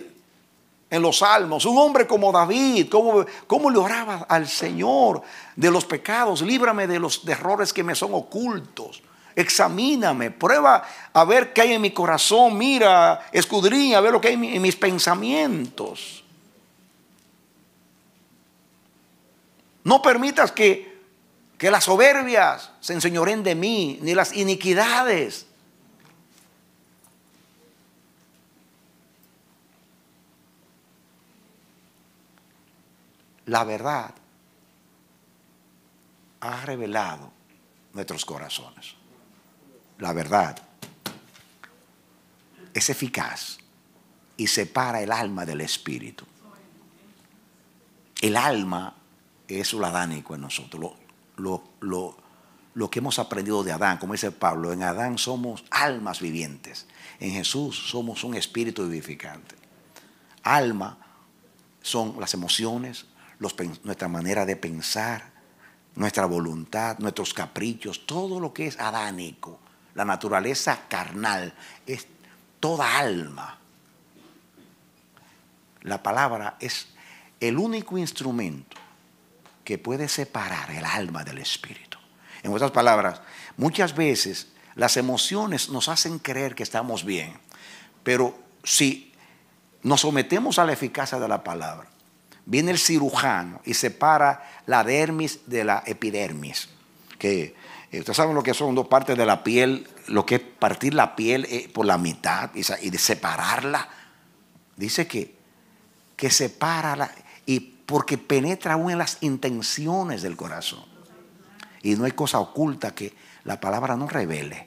en los salmos, un hombre como David, cómo, cómo le oraba al Señor de los pecados, líbrame de los errores que me son ocultos. Examíname, prueba a ver qué hay en mi corazón, mira, escudriña, a ver lo que hay en mis pensamientos. No permitas que, que las soberbias se enseñoren de mí, ni las iniquidades la verdad ha revelado nuestros corazones. La verdad es eficaz y separa el alma del espíritu. El alma es un adánico en nosotros, lo, lo, que hemos aprendido de Adán, como dice Pablo, en Adán somos almas vivientes, en Jesús somos un espíritu vivificante. Alma son las emociones, nuestra manera de pensar, nuestra voluntad, nuestros caprichos, todo lo que es adánico, la naturaleza carnal, es toda alma. La palabra es el único instrumento que puede separar el alma del espíritu. En otras palabras, muchas veces las emociones nos hacen creer que estamos bien, pero si nos sometemos a la eficacia de la palabra, Viene el cirujano y separa la dermis de la epidermis. Que eh, ustedes saben lo que son dos partes de la piel, lo que es partir la piel eh, por la mitad y, separarla. Dice que, que separa la, y porque penetra aún en las intenciones del corazón. Y no hay cosa oculta que la palabra no revele.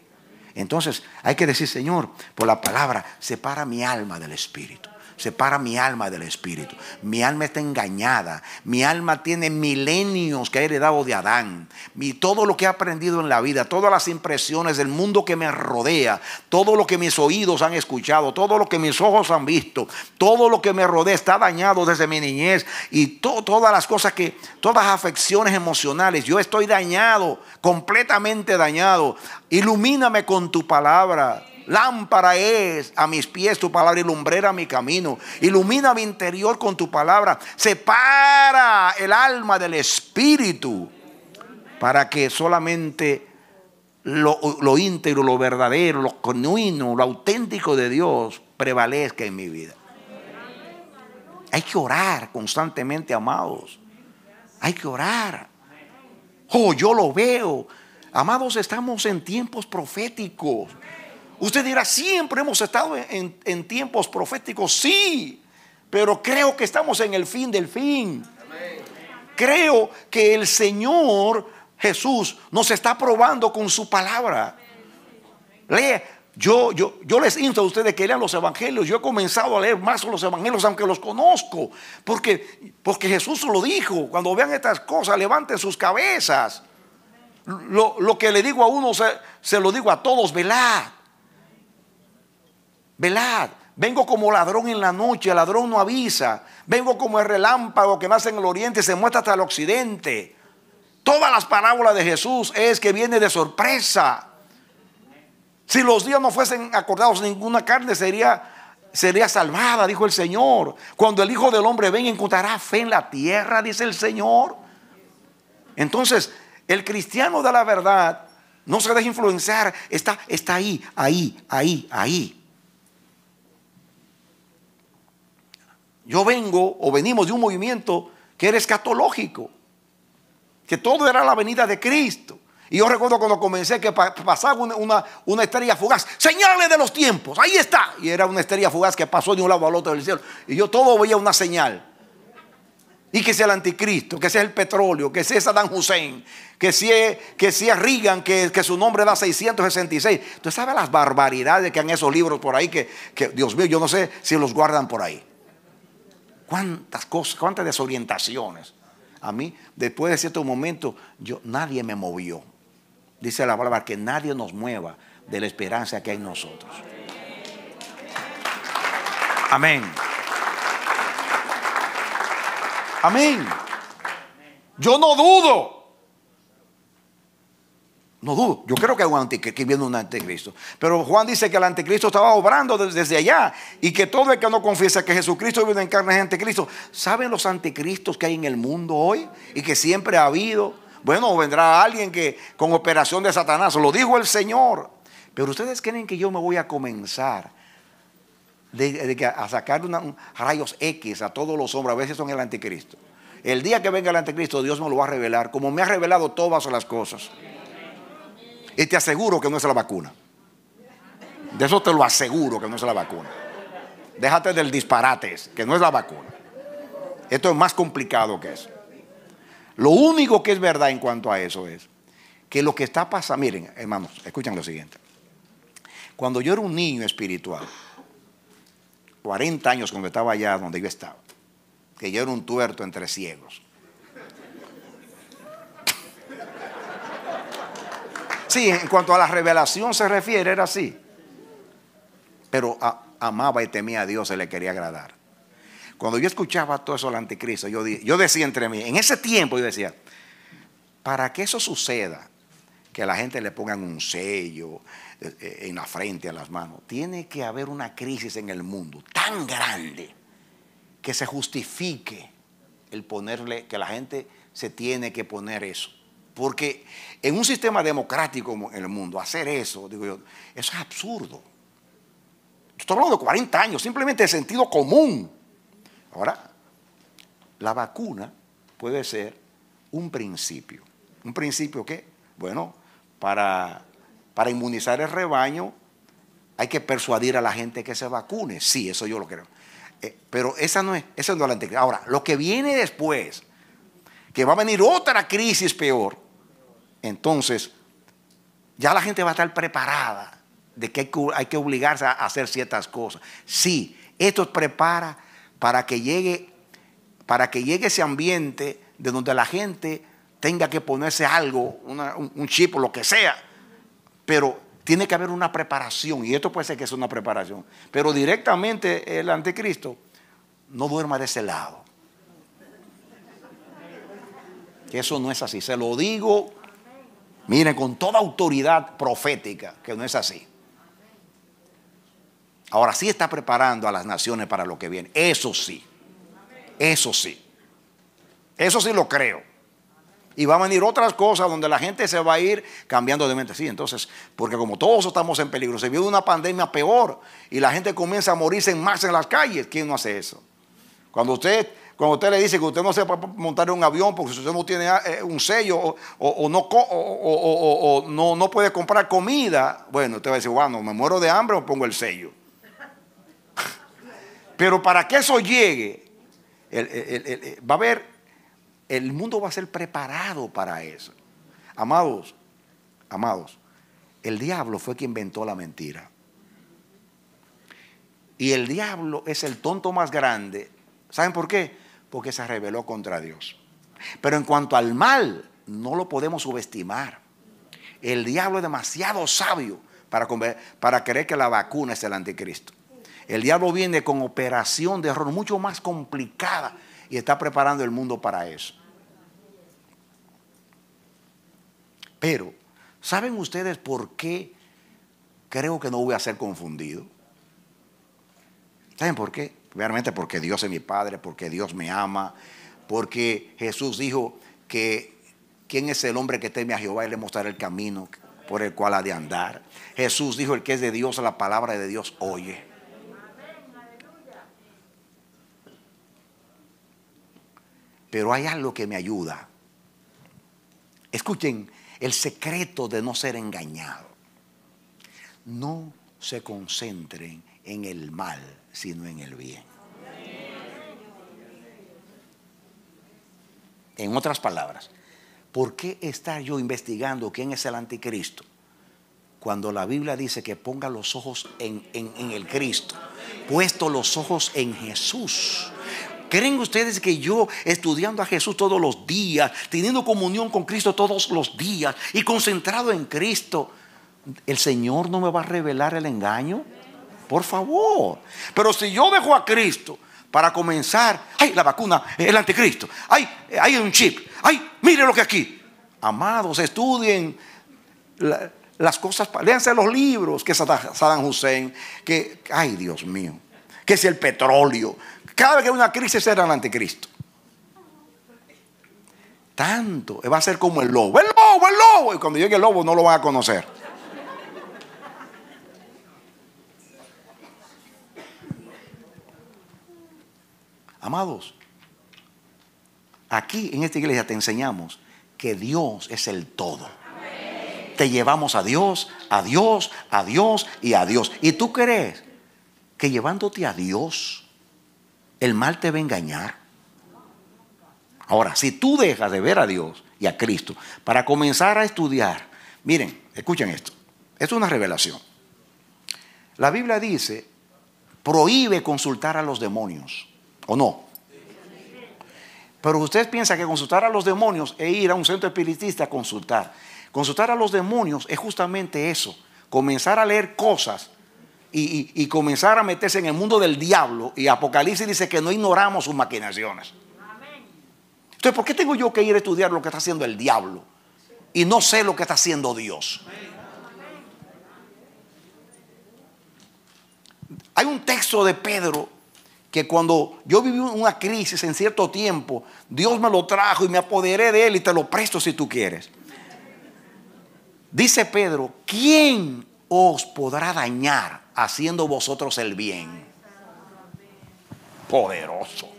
Entonces hay que decir, Señor, por la palabra, separa mi alma del espíritu. Separa mi alma del espíritu. Mi alma está engañada. Mi alma tiene milenios que ha heredado de Adán. Y todo lo que he aprendido en la vida, todas las impresiones del mundo que me rodea, todo lo que mis oídos han escuchado, todo lo que mis ojos han visto, todo lo que me rodea está dañado desde mi niñez y todas las cosas que, todas las afecciones emocionales. Yo estoy dañado, completamente dañado. Ilumíname con tu palabra. Lámpara es a mis pies tu palabra y lumbrera mi camino. Ilumina mi interior con tu palabra. Separa el alma del espíritu para que solamente lo, lo íntegro, lo verdadero, lo genuino, lo auténtico de Dios prevalezca en mi vida. Hay que orar constantemente, amados. Hay que orar. Oh, yo lo veo. Amados, estamos en tiempos proféticos. Usted dirá, siempre hemos estado en, tiempos proféticos, sí, pero creo que estamos en el fin del fin. Creo que el Señor Jesús nos está probando con su palabra. Lea, yo, yo, yo, les insto a ustedes que lean los evangelios. Yo he comenzado a leer más los evangelios, aunque los conozco. Porque, porque Jesús lo dijo. Cuando vean estas cosas, levanten sus cabezas. Lo, que le digo a uno, se, lo digo a todos, velá. ¿Verdad? Vengo como ladrón en la noche, el ladrón no avisa. Vengo como el relámpago que nace en el oriente y se muestra hasta el occidente. Todas las parábolas de Jesús es que viene de sorpresa. Si los días no fuesen acordados, ninguna carne sería, sería salvada, dijo el Señor. Cuando el Hijo del Hombre venga, encontrará fe en la tierra, dice el Señor. Entonces, el cristiano de la verdad no se deja influenciar, está, está ahí, ahí, ahí, ahí. Yo vengo o venimos de un movimiento que era escatológico, que todo era la venida de Cristo. Y yo recuerdo cuando comencé que pasaba una, una, estrella fugaz, señales de los tiempos, ahí está. Y era una estrella fugaz que pasó de un lado al otro del cielo. Y yo todo veía una señal. Y que sea el anticristo, que sea el petróleo, que sea Saddam Hussein, que sea, que sea Reagan, que, su nombre da 666. Tú ¿sabe las barbaridades que han esos libros por ahí, que Dios mío, yo no sé si los guardan por ahí cuántas cosas, cuántas desorientaciones. A mí, después de cierto momento, yo, nadie me movió. Dice la palabra que nadie nos mueva de la esperanza que hay en nosotros. Amén. Amén. Yo no dudo no dudo. Yo creo que hay un anticristo, que viene un anticristo. Pero Juan dice que el anticristo estaba obrando desde allá y que todo el que no confiesa que Jesucristo vive en carne es anticristo. ¿Saben los anticristos que hay en el mundo hoy y que siempre ha habido? Bueno, vendrá alguien que con operación de Satanás, lo dijo el Señor. Pero ustedes creen que yo me voy a comenzar a sacar rayos X a todos los hombres, a veces son el anticristo. El día que venga el anticristo, Dios me lo va a revelar, como me ha revelado todas las cosas. Y te aseguro que no es la vacuna. De eso te lo aseguro que no es la vacuna. Déjate del disparate, que no es la vacuna. Esto es más complicado que eso. Lo único que es verdad en cuanto a eso es que lo que está pasando, miren, hermanos, escuchen lo siguiente. Cuando yo era un niño espiritual, 40 años cuando estaba allá donde yo estaba, que yo era un tuerto entre ciegos, Sí, en cuanto a la revelación se refiere, era así. Pero amaba y temía a Dios, se le quería agradar. Cuando yo escuchaba todo eso del anticristo, yo, yo decía entre mí, en ese tiempo yo decía, para que eso suceda, que la gente le pongan un sello eh, eh, en la frente, a las manos, tiene que haber una crisis en el mundo tan grande que se justifique el ponerle, que la gente se tiene que poner eso. Porque en un sistema democrático en el mundo, hacer eso, digo yo, eso es absurdo. Estoy hablando de 40 años, simplemente de sentido común. Ahora, la vacuna puede ser un principio. ¿Un principio qué? Bueno, para, inmunizar el rebaño hay que persuadir a la gente que se vacune. Sí, eso yo lo creo. Eh, pero esa no es, esa es la anterior. Ahora, lo que viene después, que va a venir otra crisis peor, entonces, ya la gente va a estar preparada de que hay que obligarse a hacer ciertas cosas. Sí, esto prepara para que llegue, para que llegue ese ambiente de donde la gente tenga que ponerse algo, un chip o lo que sea, pero tiene que haber una preparación, y esto puede ser que es una preparación, pero directamente el anticristo no duerma de ese lado. Que eso no es así, se lo digo Mire, con toda autoridad profética, que no es así. Ahora sí está preparando a las naciones para lo que viene. Eso sí. Eso sí. Eso sí lo creo. Y van a venir otras cosas donde la gente se va a ir cambiando de mente. Sí, entonces, porque como todos estamos en peligro, se viene una pandemia peor y la gente comienza a morirse en más en las calles. ¿Quién no hace eso? Cuando usted cuando usted le dice que usted no se puede montar un avión porque usted no tiene eh, un sello o, no, puede comprar comida, bueno, usted va a decir, bueno, me muero de hambre o pongo el sello. Pero para que eso llegue, va a haber, el mundo va a ser preparado para eso. Amados, amados, el diablo fue quien inventó la mentira. Y el diablo es el tonto más grande. ¿Saben por qué? que se reveló contra Dios. Pero en cuanto al mal, no lo podemos subestimar. El diablo es demasiado sabio para, para creer que la vacuna es el anticristo. El diablo viene con operación de error mucho más complicada y está preparando el mundo para eso. Pero, ¿saben ustedes por qué creo que no voy a ser confundido? ¿Saben por qué? Realmente porque Dios es mi Padre, porque Dios me ama, porque Jesús dijo que quién es el hombre que teme a Jehová y le mostrará el camino por el cual ha de andar. Jesús dijo, el que es de Dios, la palabra de Dios oye. Pero hay algo que me ayuda. Escuchen, el secreto de no ser engañado. No se concentren en el mal sino en el bien. En otras palabras, ¿por qué estar yo investigando quién es el anticristo? Cuando la Biblia dice que ponga los ojos en, en el Cristo, puesto los ojos en Jesús. ¿Creen ustedes que yo estudiando a Jesús todos los días, teniendo comunión con Cristo todos los días y concentrado en Cristo, el Señor no me va a revelar el engaño? Por favor. Pero si yo dejo a Cristo para comenzar, ay, la vacuna, el anticristo, ay, hay un chip, ay, mire lo que aquí. Amados, estudien las cosas, léanse los libros que Saddam Hussein, que, ay Dios mío, que es el petróleo. Cada vez que hay una crisis era el anticristo. Tanto, va a ser como el lobo, el lobo, el lobo. Y cuando llegue el lobo no lo van a conocer. Amados, aquí en esta iglesia te enseñamos que Dios es el todo. Te llevamos a Dios, a Dios, a Dios y a Dios. ¿Y tú crees que llevándote a Dios, el mal te va a engañar? Ahora, si tú dejas de ver a Dios y a Cristo para comenzar a estudiar, miren, escuchen esto, esto es una revelación. La Biblia dice, prohíbe consultar a los demonios. ¿O no? Pero usted piensa que consultar a los demonios e ir a un centro espiritista a consultar. Consultar a los demonios es justamente eso, comenzar a leer cosas y, y, comenzar a meterse en el mundo del diablo. Y Apocalipsis dice que no ignoramos sus maquinaciones. Entonces, ¿por qué tengo yo que ir a estudiar lo que está haciendo el diablo? Y no sé lo que está haciendo Dios. Hay un texto de Pedro que cuando yo viví una crisis en cierto tiempo, Dios me lo trajo y me apoderé de él y te lo presto si tú quieres. Dice Pedro, ¿quién os podrá dañar haciendo vosotros el bien? Poderoso.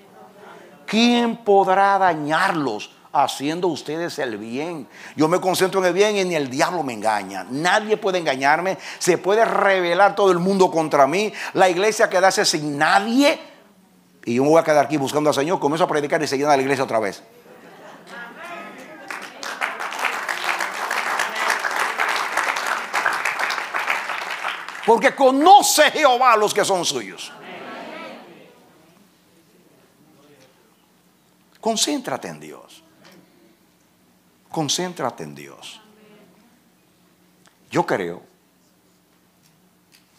¿Quién podrá dañarlos haciendo ustedes el bien. Yo me concentro en el bien y ni el diablo me engaña. Nadie puede engañarme. Se puede rebelar todo el mundo contra mí. La iglesia quedarse sin nadie y yo me voy a quedar aquí buscando al Señor, comienzo a predicar y se llena la iglesia otra vez. Porque conoce Jehová los que son suyos. Concéntrate en Dios. Concéntrate en Dios. Yo creo,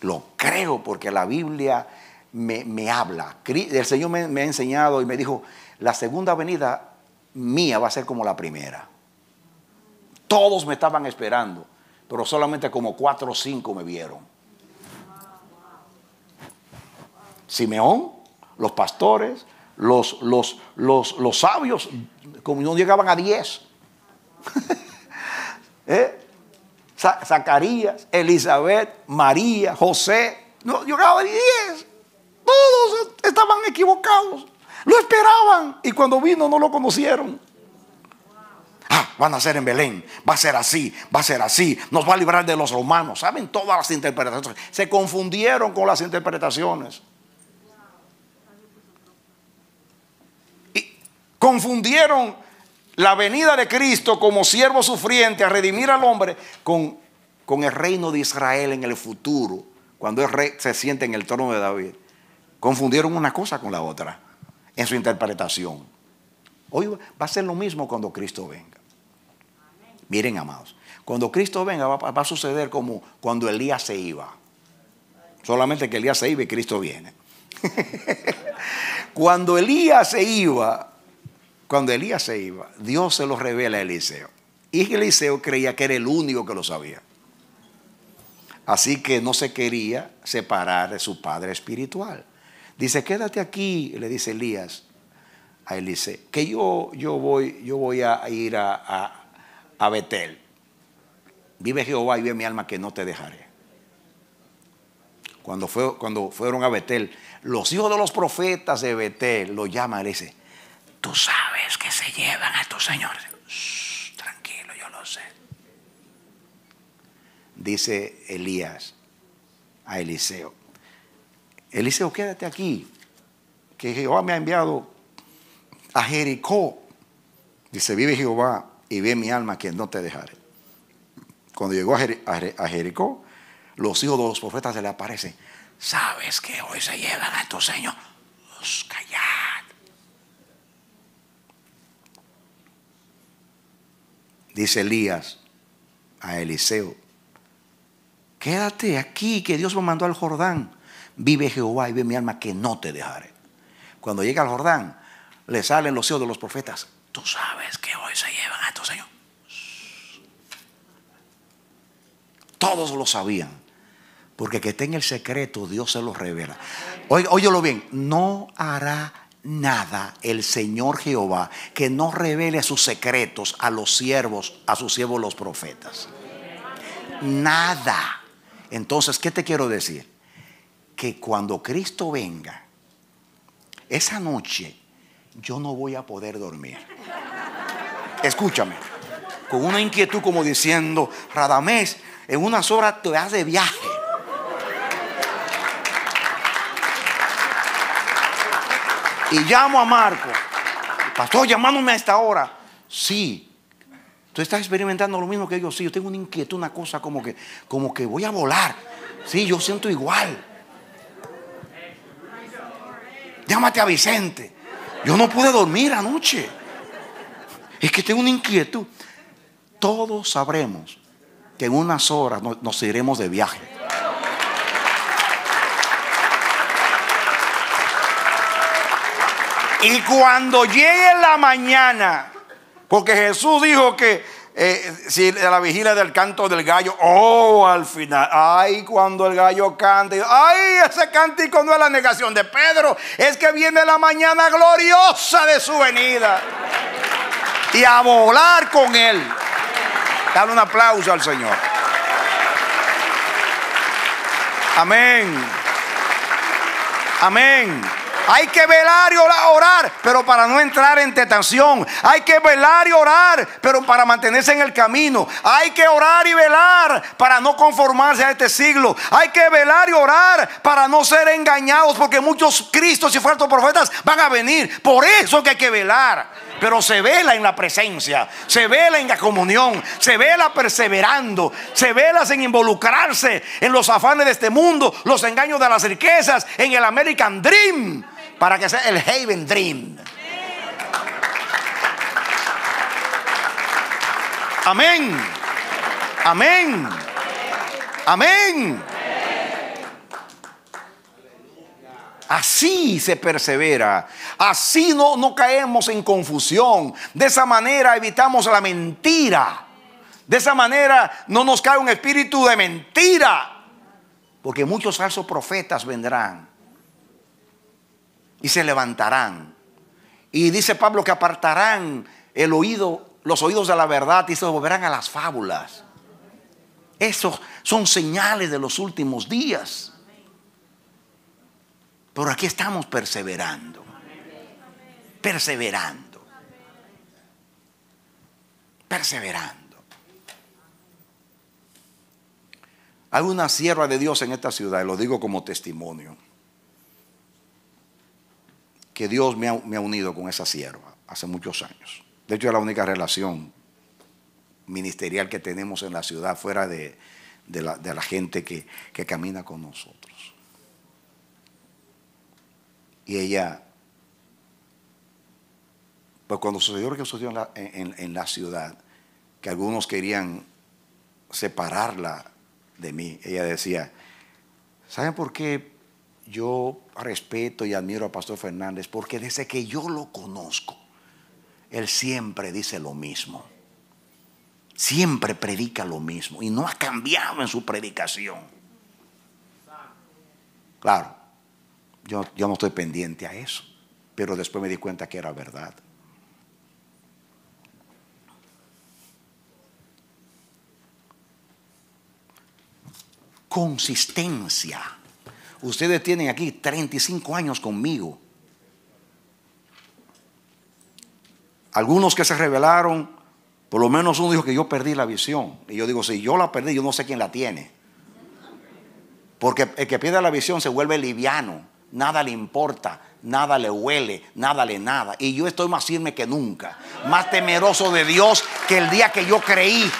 lo creo porque la Biblia me, habla. El Señor me, ha enseñado y me dijo, la segunda venida mía va a ser como la primera. Todos me estaban esperando, pero solamente como cuatro o cinco me vieron. Simeón, los pastores, los, los, los, sabios, como no llegaban a diez. ¿Eh? Zacarías, Elizabeth, María, José, no, llegaban a diez. Todos estaban equivocados. Lo esperaban y cuando vino no lo conocieron. Ah, van a ser en Belén, va a ser así, va a ser así, nos va a librar de los romanos. ¿Saben todas las interpretaciones? Se confundieron con las interpretaciones. Y confundieron la venida de Cristo como siervo sufriente a redimir al hombre con, con el reino de Israel en el futuro, cuando el rey se siente en el trono de David. Confundieron una cosa con la otra en su interpretación. Hoy va a ser lo mismo cuando Cristo venga. Miren, amados, cuando Cristo venga va, a suceder como cuando Elías se iba. Solamente que Elías se iba y Cristo viene. cuando Elías se iba, cuando Elías se iba, Dios se lo revela a Eliseo. Y Eliseo creía que era el único que lo sabía. Así que no se quería separar de su padre espiritual. Dice, quédate aquí, le dice Elías a Eliseo, que yo, yo, voy, yo voy a ir a, Betel. Vive Jehová y vive mi alma que no te dejaré. Cuando, fue, cuando fueron a Betel, los hijos de los profetas de Betel lo llaman y tú sabes que se llevan a tu señores. tranquilo, yo lo sé. Dice Elías a Eliseo, Eliseo, oh, quédate aquí, que Jehová me ha enviado a Jericó. Dice, vive Jehová y ve mi alma que no te dejaré. Cuando llegó a Jericó, los hijos de los profetas se le aparecen. ¿Sabes que hoy se llevan a tu señor callad. Dice Elías a Eliseo, quédate aquí que Dios me mandó al Jordán vive Jehová y vive mi alma que no te dejaré. Cuando llega al Jordán, le salen los hijos de los profetas. Tú sabes que hoy se llevan a tu Señor. Todos lo sabían. Porque que tenga el secreto, Dios se lo revela. Óyelo bien, no hará nada el Señor Jehová que no revele sus secretos a los siervos, a sus siervos los profetas. Nada. Entonces, ¿qué te quiero decir? que cuando Cristo venga, esa noche yo no voy a poder dormir. Escúchame, con una inquietud como diciendo, Radamés, en unas horas te vas de viaje. Y llamo a Marco, pastor, llamándome a esta hora. Sí, tú estás experimentando lo mismo que yo. Sí, yo tengo una inquietud, una cosa como que, como que voy a volar. Sí, yo siento igual llámate a Vicente. Yo no pude dormir anoche. Es que tengo una inquietud. Todos sabremos que en unas horas nos, iremos de viaje. Y cuando llegue la mañana, porque Jesús dijo que eh, si la vigilia del canto del gallo, oh, al final, ay, cuando el gallo canta, ay, ese cántico no es la negación de Pedro, es que viene la mañana gloriosa de su venida y a volar con él. Dale un aplauso al Señor. Amén. Amén. Hay que velar y orar, pero para no entrar en tentación. Hay que velar y orar, pero para mantenerse en el camino. Hay que orar y velar para no conformarse a este siglo. Hay que velar y orar para no ser engañados, porque muchos cristos y falsos profetas van a venir. Por eso que hay que velar pero se vela en la presencia, se vela en la comunión, se vela perseverando, se vela sin involucrarse en los afanes de este mundo, los engaños de las riquezas, en el American Dream para que sea el Haven Dream. Amén. Amén. Amén. Así se persevera. Así no, no caemos en confusión. De esa manera evitamos la mentira. De esa manera no nos cae un espíritu de mentira. Porque muchos falsos profetas vendrán y se levantarán. Y dice Pablo que apartarán el oído, los oídos de la verdad y se volverán a las fábulas. Esos son señales de los últimos días. Pero aquí estamos perseverando. Perseverando. Perseverando. Hay una sierra de Dios en esta ciudad, y lo digo como testimonio que Dios me ha, unido con esa sierva hace muchos años. De hecho, es la única relación ministerial que tenemos en la ciudad, fuera de, la, gente que, camina con nosotros. Y ella, pues cuando sucedió lo que sucedió en la, ciudad, que algunos querían separarla de mí, ella decía, ¿saben por qué yo respeto y admiro a Pastor Fernández porque desde que yo lo conozco, él siempre dice lo mismo. Siempre predica lo mismo y no ha cambiado en su predicación. Claro, yo, yo no estoy pendiente a eso, pero después me di cuenta que era verdad. Consistencia Ustedes tienen aquí 35 años conmigo. Algunos que se revelaron, por lo menos uno dijo que yo perdí la visión. Y yo digo, si yo la perdí, yo no sé quién la tiene. Porque el que pierde la visión se vuelve liviano, nada le importa, nada le huele, nada le nada. Y yo estoy más firme que nunca, más temeroso de Dios que el día que yo creí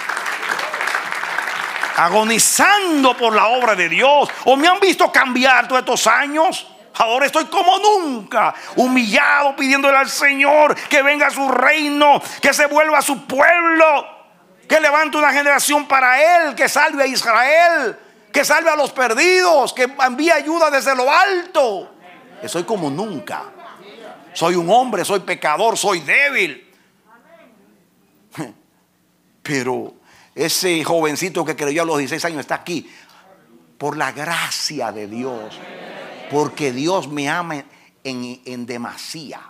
agonizando por la obra de Dios. O me han visto cambiar todos estos años. Ahora estoy como nunca, humillado, pidiéndole al Señor que venga a su reino, que se vuelva a su pueblo, que levante una generación para Él, que salve a Israel, que salve a los perdidos, que envíe ayuda desde lo alto. soy como nunca. Soy un hombre, soy pecador, soy débil. Pero ese jovencito que creyó a los 16 años está aquí. Por la gracia de Dios. Porque Dios me ama en, en demasía.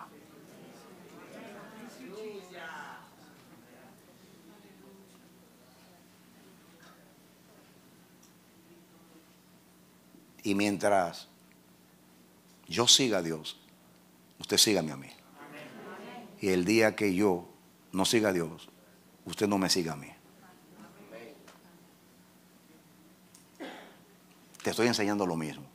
Y mientras yo siga a Dios, usted sígame a mí. Y el día que yo no siga a Dios, usted no me siga a mí. te estoy enseñando lo mismo.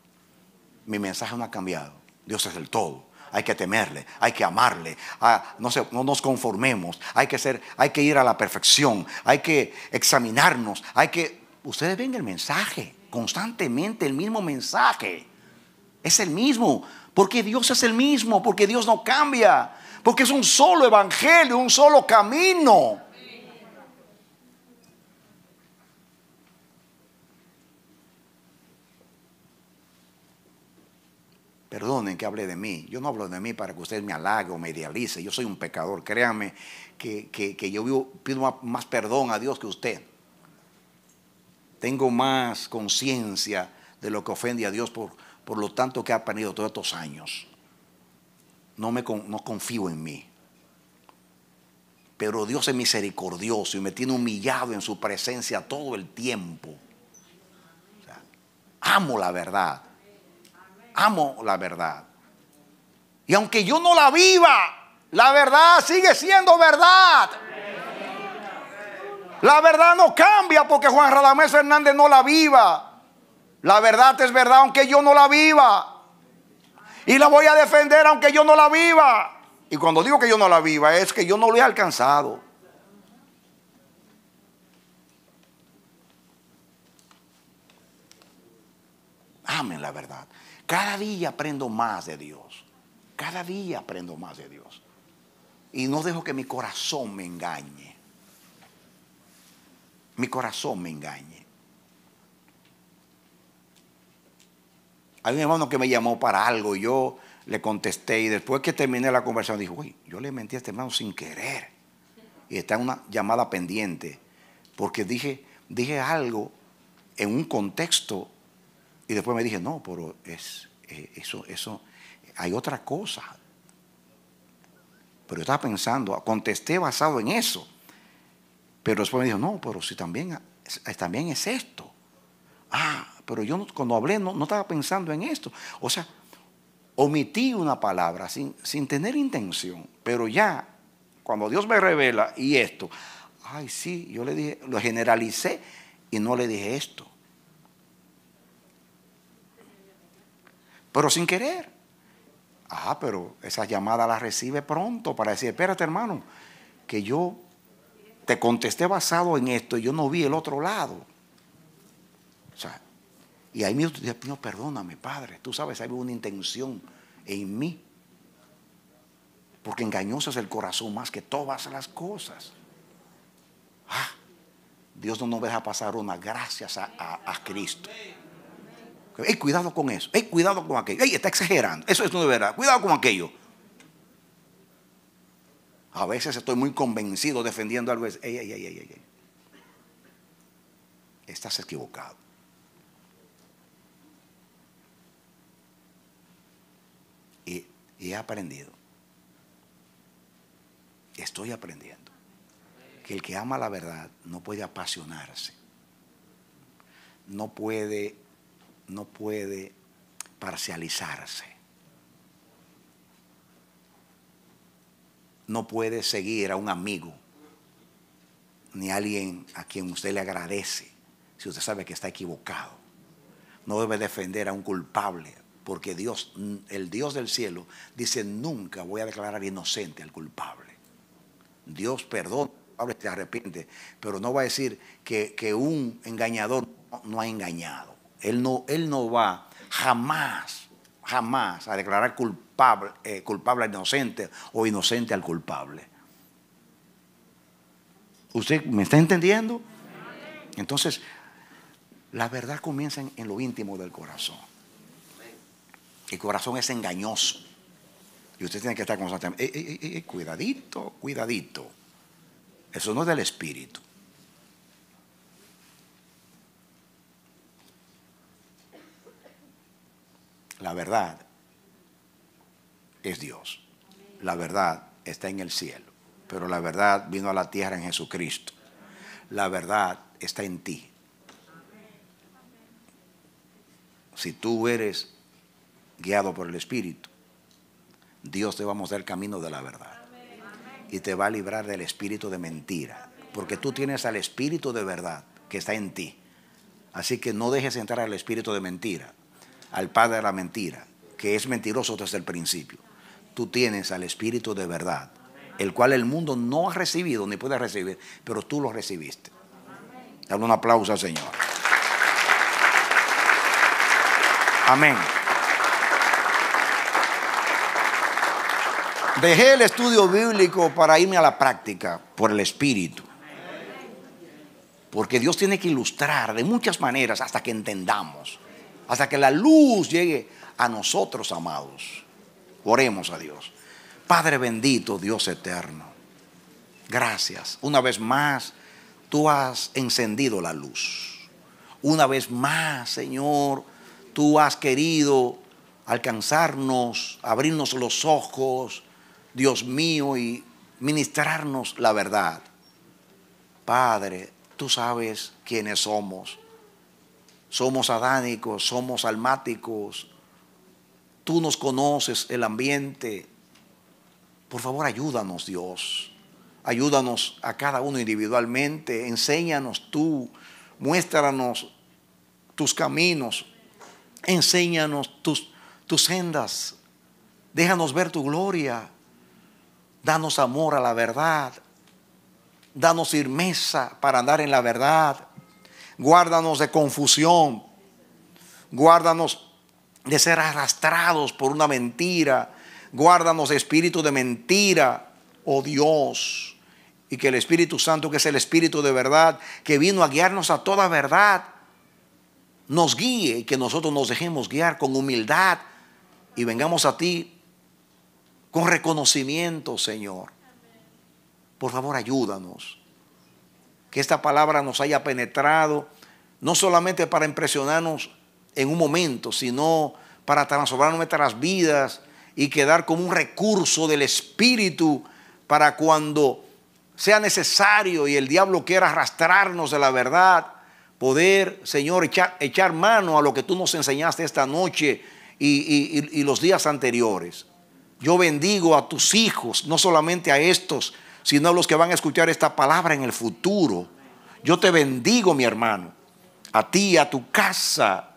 Mi mensaje no ha cambiado. Dios es el todo. Hay que temerle, hay que amarle, ah, no, no, nos conformemos, hay que, ser, hay que ir a la perfección, hay que examinarnos, hay que... Ustedes ven el mensaje, constantemente el mismo mensaje. Es el mismo, porque Dios es el mismo, porque Dios no cambia, porque es un solo evangelio, un solo camino. perdonen que hable de mí. Yo no hablo de mí para que usted me halague o me idealice. Yo soy un pecador. Créame que, yo pido más perdón a Dios que usted. Tengo más conciencia de lo que ofende a Dios por, por lo tanto que ha aprendido todos estos años. No, me, confío en mí. Pero Dios es misericordioso y me tiene humillado en su presencia todo el tiempo. amo la verdad amo la verdad. Y aunque yo no la viva, la verdad sigue siendo verdad. La verdad no cambia porque Juan Radamés Hernández no la viva. La verdad es verdad aunque yo no la viva. Y la voy a defender aunque yo no la viva. Y cuando digo que yo no la viva es que yo no lo he alcanzado. Amen la verdad. Cada día aprendo más de Dios. Cada día aprendo más de Dios. Y no dejo que mi corazón me engañe. Mi corazón me engañe. Hay un hermano que me llamó para algo y yo le contesté y después que terminé la conversación dijo, uy, yo le mentí a este hermano sin querer. Y está en una llamada pendiente porque dije, dije algo en un contexto y después me dije, no, pero es, eh, eso, eso, hay otra cosa. Pero yo estaba pensando, contesté basado en eso. Pero después me dijo, no, pero si también, también es esto. Ah, pero yo cuando hablé no, no, estaba pensando en esto. O sea, omití una palabra sin, sin tener intención. Pero ya, cuando Dios me revela y esto, ay, sí, yo le dije, lo generalicé y no le dije esto. pero sin querer. Ah, pero esa llamada la recibe pronto para decir, espérate hermano, que yo te contesté basado en esto y yo no vi el otro lado. O sea, y ahí mismo Dios mío, perdóname, Padre, tú sabes, hay una intención en mí. Porque engañoso es el corazón más que todas las cosas. Ah, Dios no nos deja pasar una gracias a, a, a Cristo. ¡Ey! cuidado con eso, ¡Ey! cuidado con aquello, ¡Ey! está exagerando, eso es no de verdad, cuidado con aquello. A veces estoy muy convencido defendiendo algo. ¡Ey, ey, ey, ey, Estás equivocado. y, he aprendido. Estoy aprendiendo. Que el que ama la verdad no puede apasionarse. No puede no puede parcializarse. No puede seguir a un amigo ni a alguien a quien usted le agradece si usted sabe que está equivocado. No debe defender a un culpable porque Dios, el Dios del cielo, dice nunca voy a declarar inocente al culpable. Dios perdona, se arrepiente, pero no va a decir que, un engañador no ha engañado. Él no, él no va jamás, jamás a declarar culpable, eh, culpable al inocente o inocente al culpable. ¿Usted me está entendiendo? Entonces, la verdad comienza en, lo íntimo del corazón. El corazón es engañoso. Y usted tiene que estar constantemente. Eh, eh, cuidadito, cuidadito. Eso no es del espíritu. La verdad es Dios. La verdad está en el cielo. Pero la verdad vino a la tierra en Jesucristo. La verdad está en ti. Si tú eres guiado por el Espíritu, Dios te va a mostrar el camino de la verdad. Y te va a librar del espíritu de mentira. Porque tú tienes al espíritu de verdad que está en ti. Así que no dejes entrar al espíritu de mentira al padre de la mentira, que es mentiroso desde el principio. Tú tienes al Espíritu de verdad, el cual el mundo no ha recibido ni puede recibir, pero tú lo recibiste. Dale un aplauso al Señor. Amén. Dejé el estudio bíblico para irme a la práctica por el Espíritu. Porque Dios tiene que ilustrar de muchas maneras hasta que entendamos hasta que la luz llegue a nosotros, amados. Oremos a Dios. Padre bendito, Dios eterno. Gracias. Una vez más, tú has encendido la luz. Una vez más, Señor, tú has querido alcanzarnos, abrirnos los ojos, Dios mío, y ministrarnos la verdad. Padre, tú sabes quiénes somos somos adánicos, somos almáticos, tú nos conoces el ambiente. Por favor, ayúdanos Dios, ayúdanos a cada uno individualmente, enséñanos tú, muéstranos tus caminos, enséñanos tus, tus sendas, déjanos ver tu gloria, danos amor a la verdad, danos firmeza para andar en la verdad Guárdanos de confusión. Guárdanos de ser arrastrados por una mentira. Guárdanos de espíritu de mentira, oh Dios. Y que el Espíritu Santo, que es el Espíritu de verdad, que vino a guiarnos a toda verdad, nos guíe y que nosotros nos dejemos guiar con humildad y vengamos a ti con reconocimiento, Señor. Por favor, ayúdanos que esta palabra nos haya penetrado, no solamente para impresionarnos en un momento, sino para transformar nuestras vidas y quedar como un recurso del Espíritu para cuando sea necesario y el diablo quiera arrastrarnos de la verdad, poder, Señor, echar, mano a lo que tú nos enseñaste esta noche y, y los días anteriores. Yo bendigo a tus hijos, no solamente a estos, sino los que van a escuchar esta palabra en el futuro. Yo te bendigo, mi hermano, a ti, a tu casa.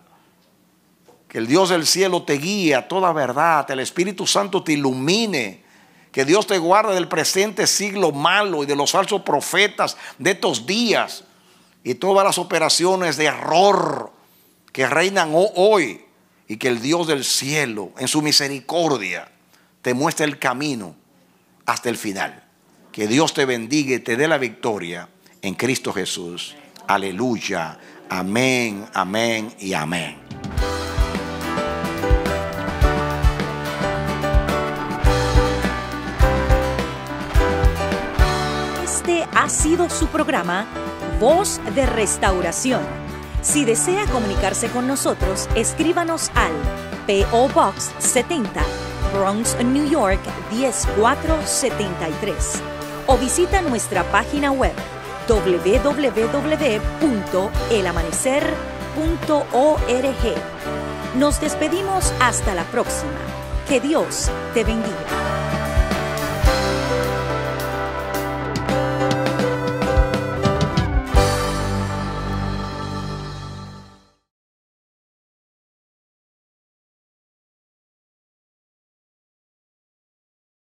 Que el Dios del cielo te guíe a toda verdad, que el Espíritu Santo te ilumine. Que Dios te guarde del presente siglo malo y de los falsos profetas de estos días y todas las operaciones de error que reinan hoy. Y que el Dios del cielo, en su misericordia, te muestre el camino hasta el final. Que Dios te bendiga y te dé la victoria en Cristo Jesús. Aleluya. Amén, amén y amén. Este ha sido su programa, Voz de Restauración. Si desea comunicarse con nosotros, escríbanos al PO Box 70, Bronx, New York 10473 o visita nuestra página web www.elamanecer.org. Nos despedimos hasta la próxima. Que Dios te bendiga.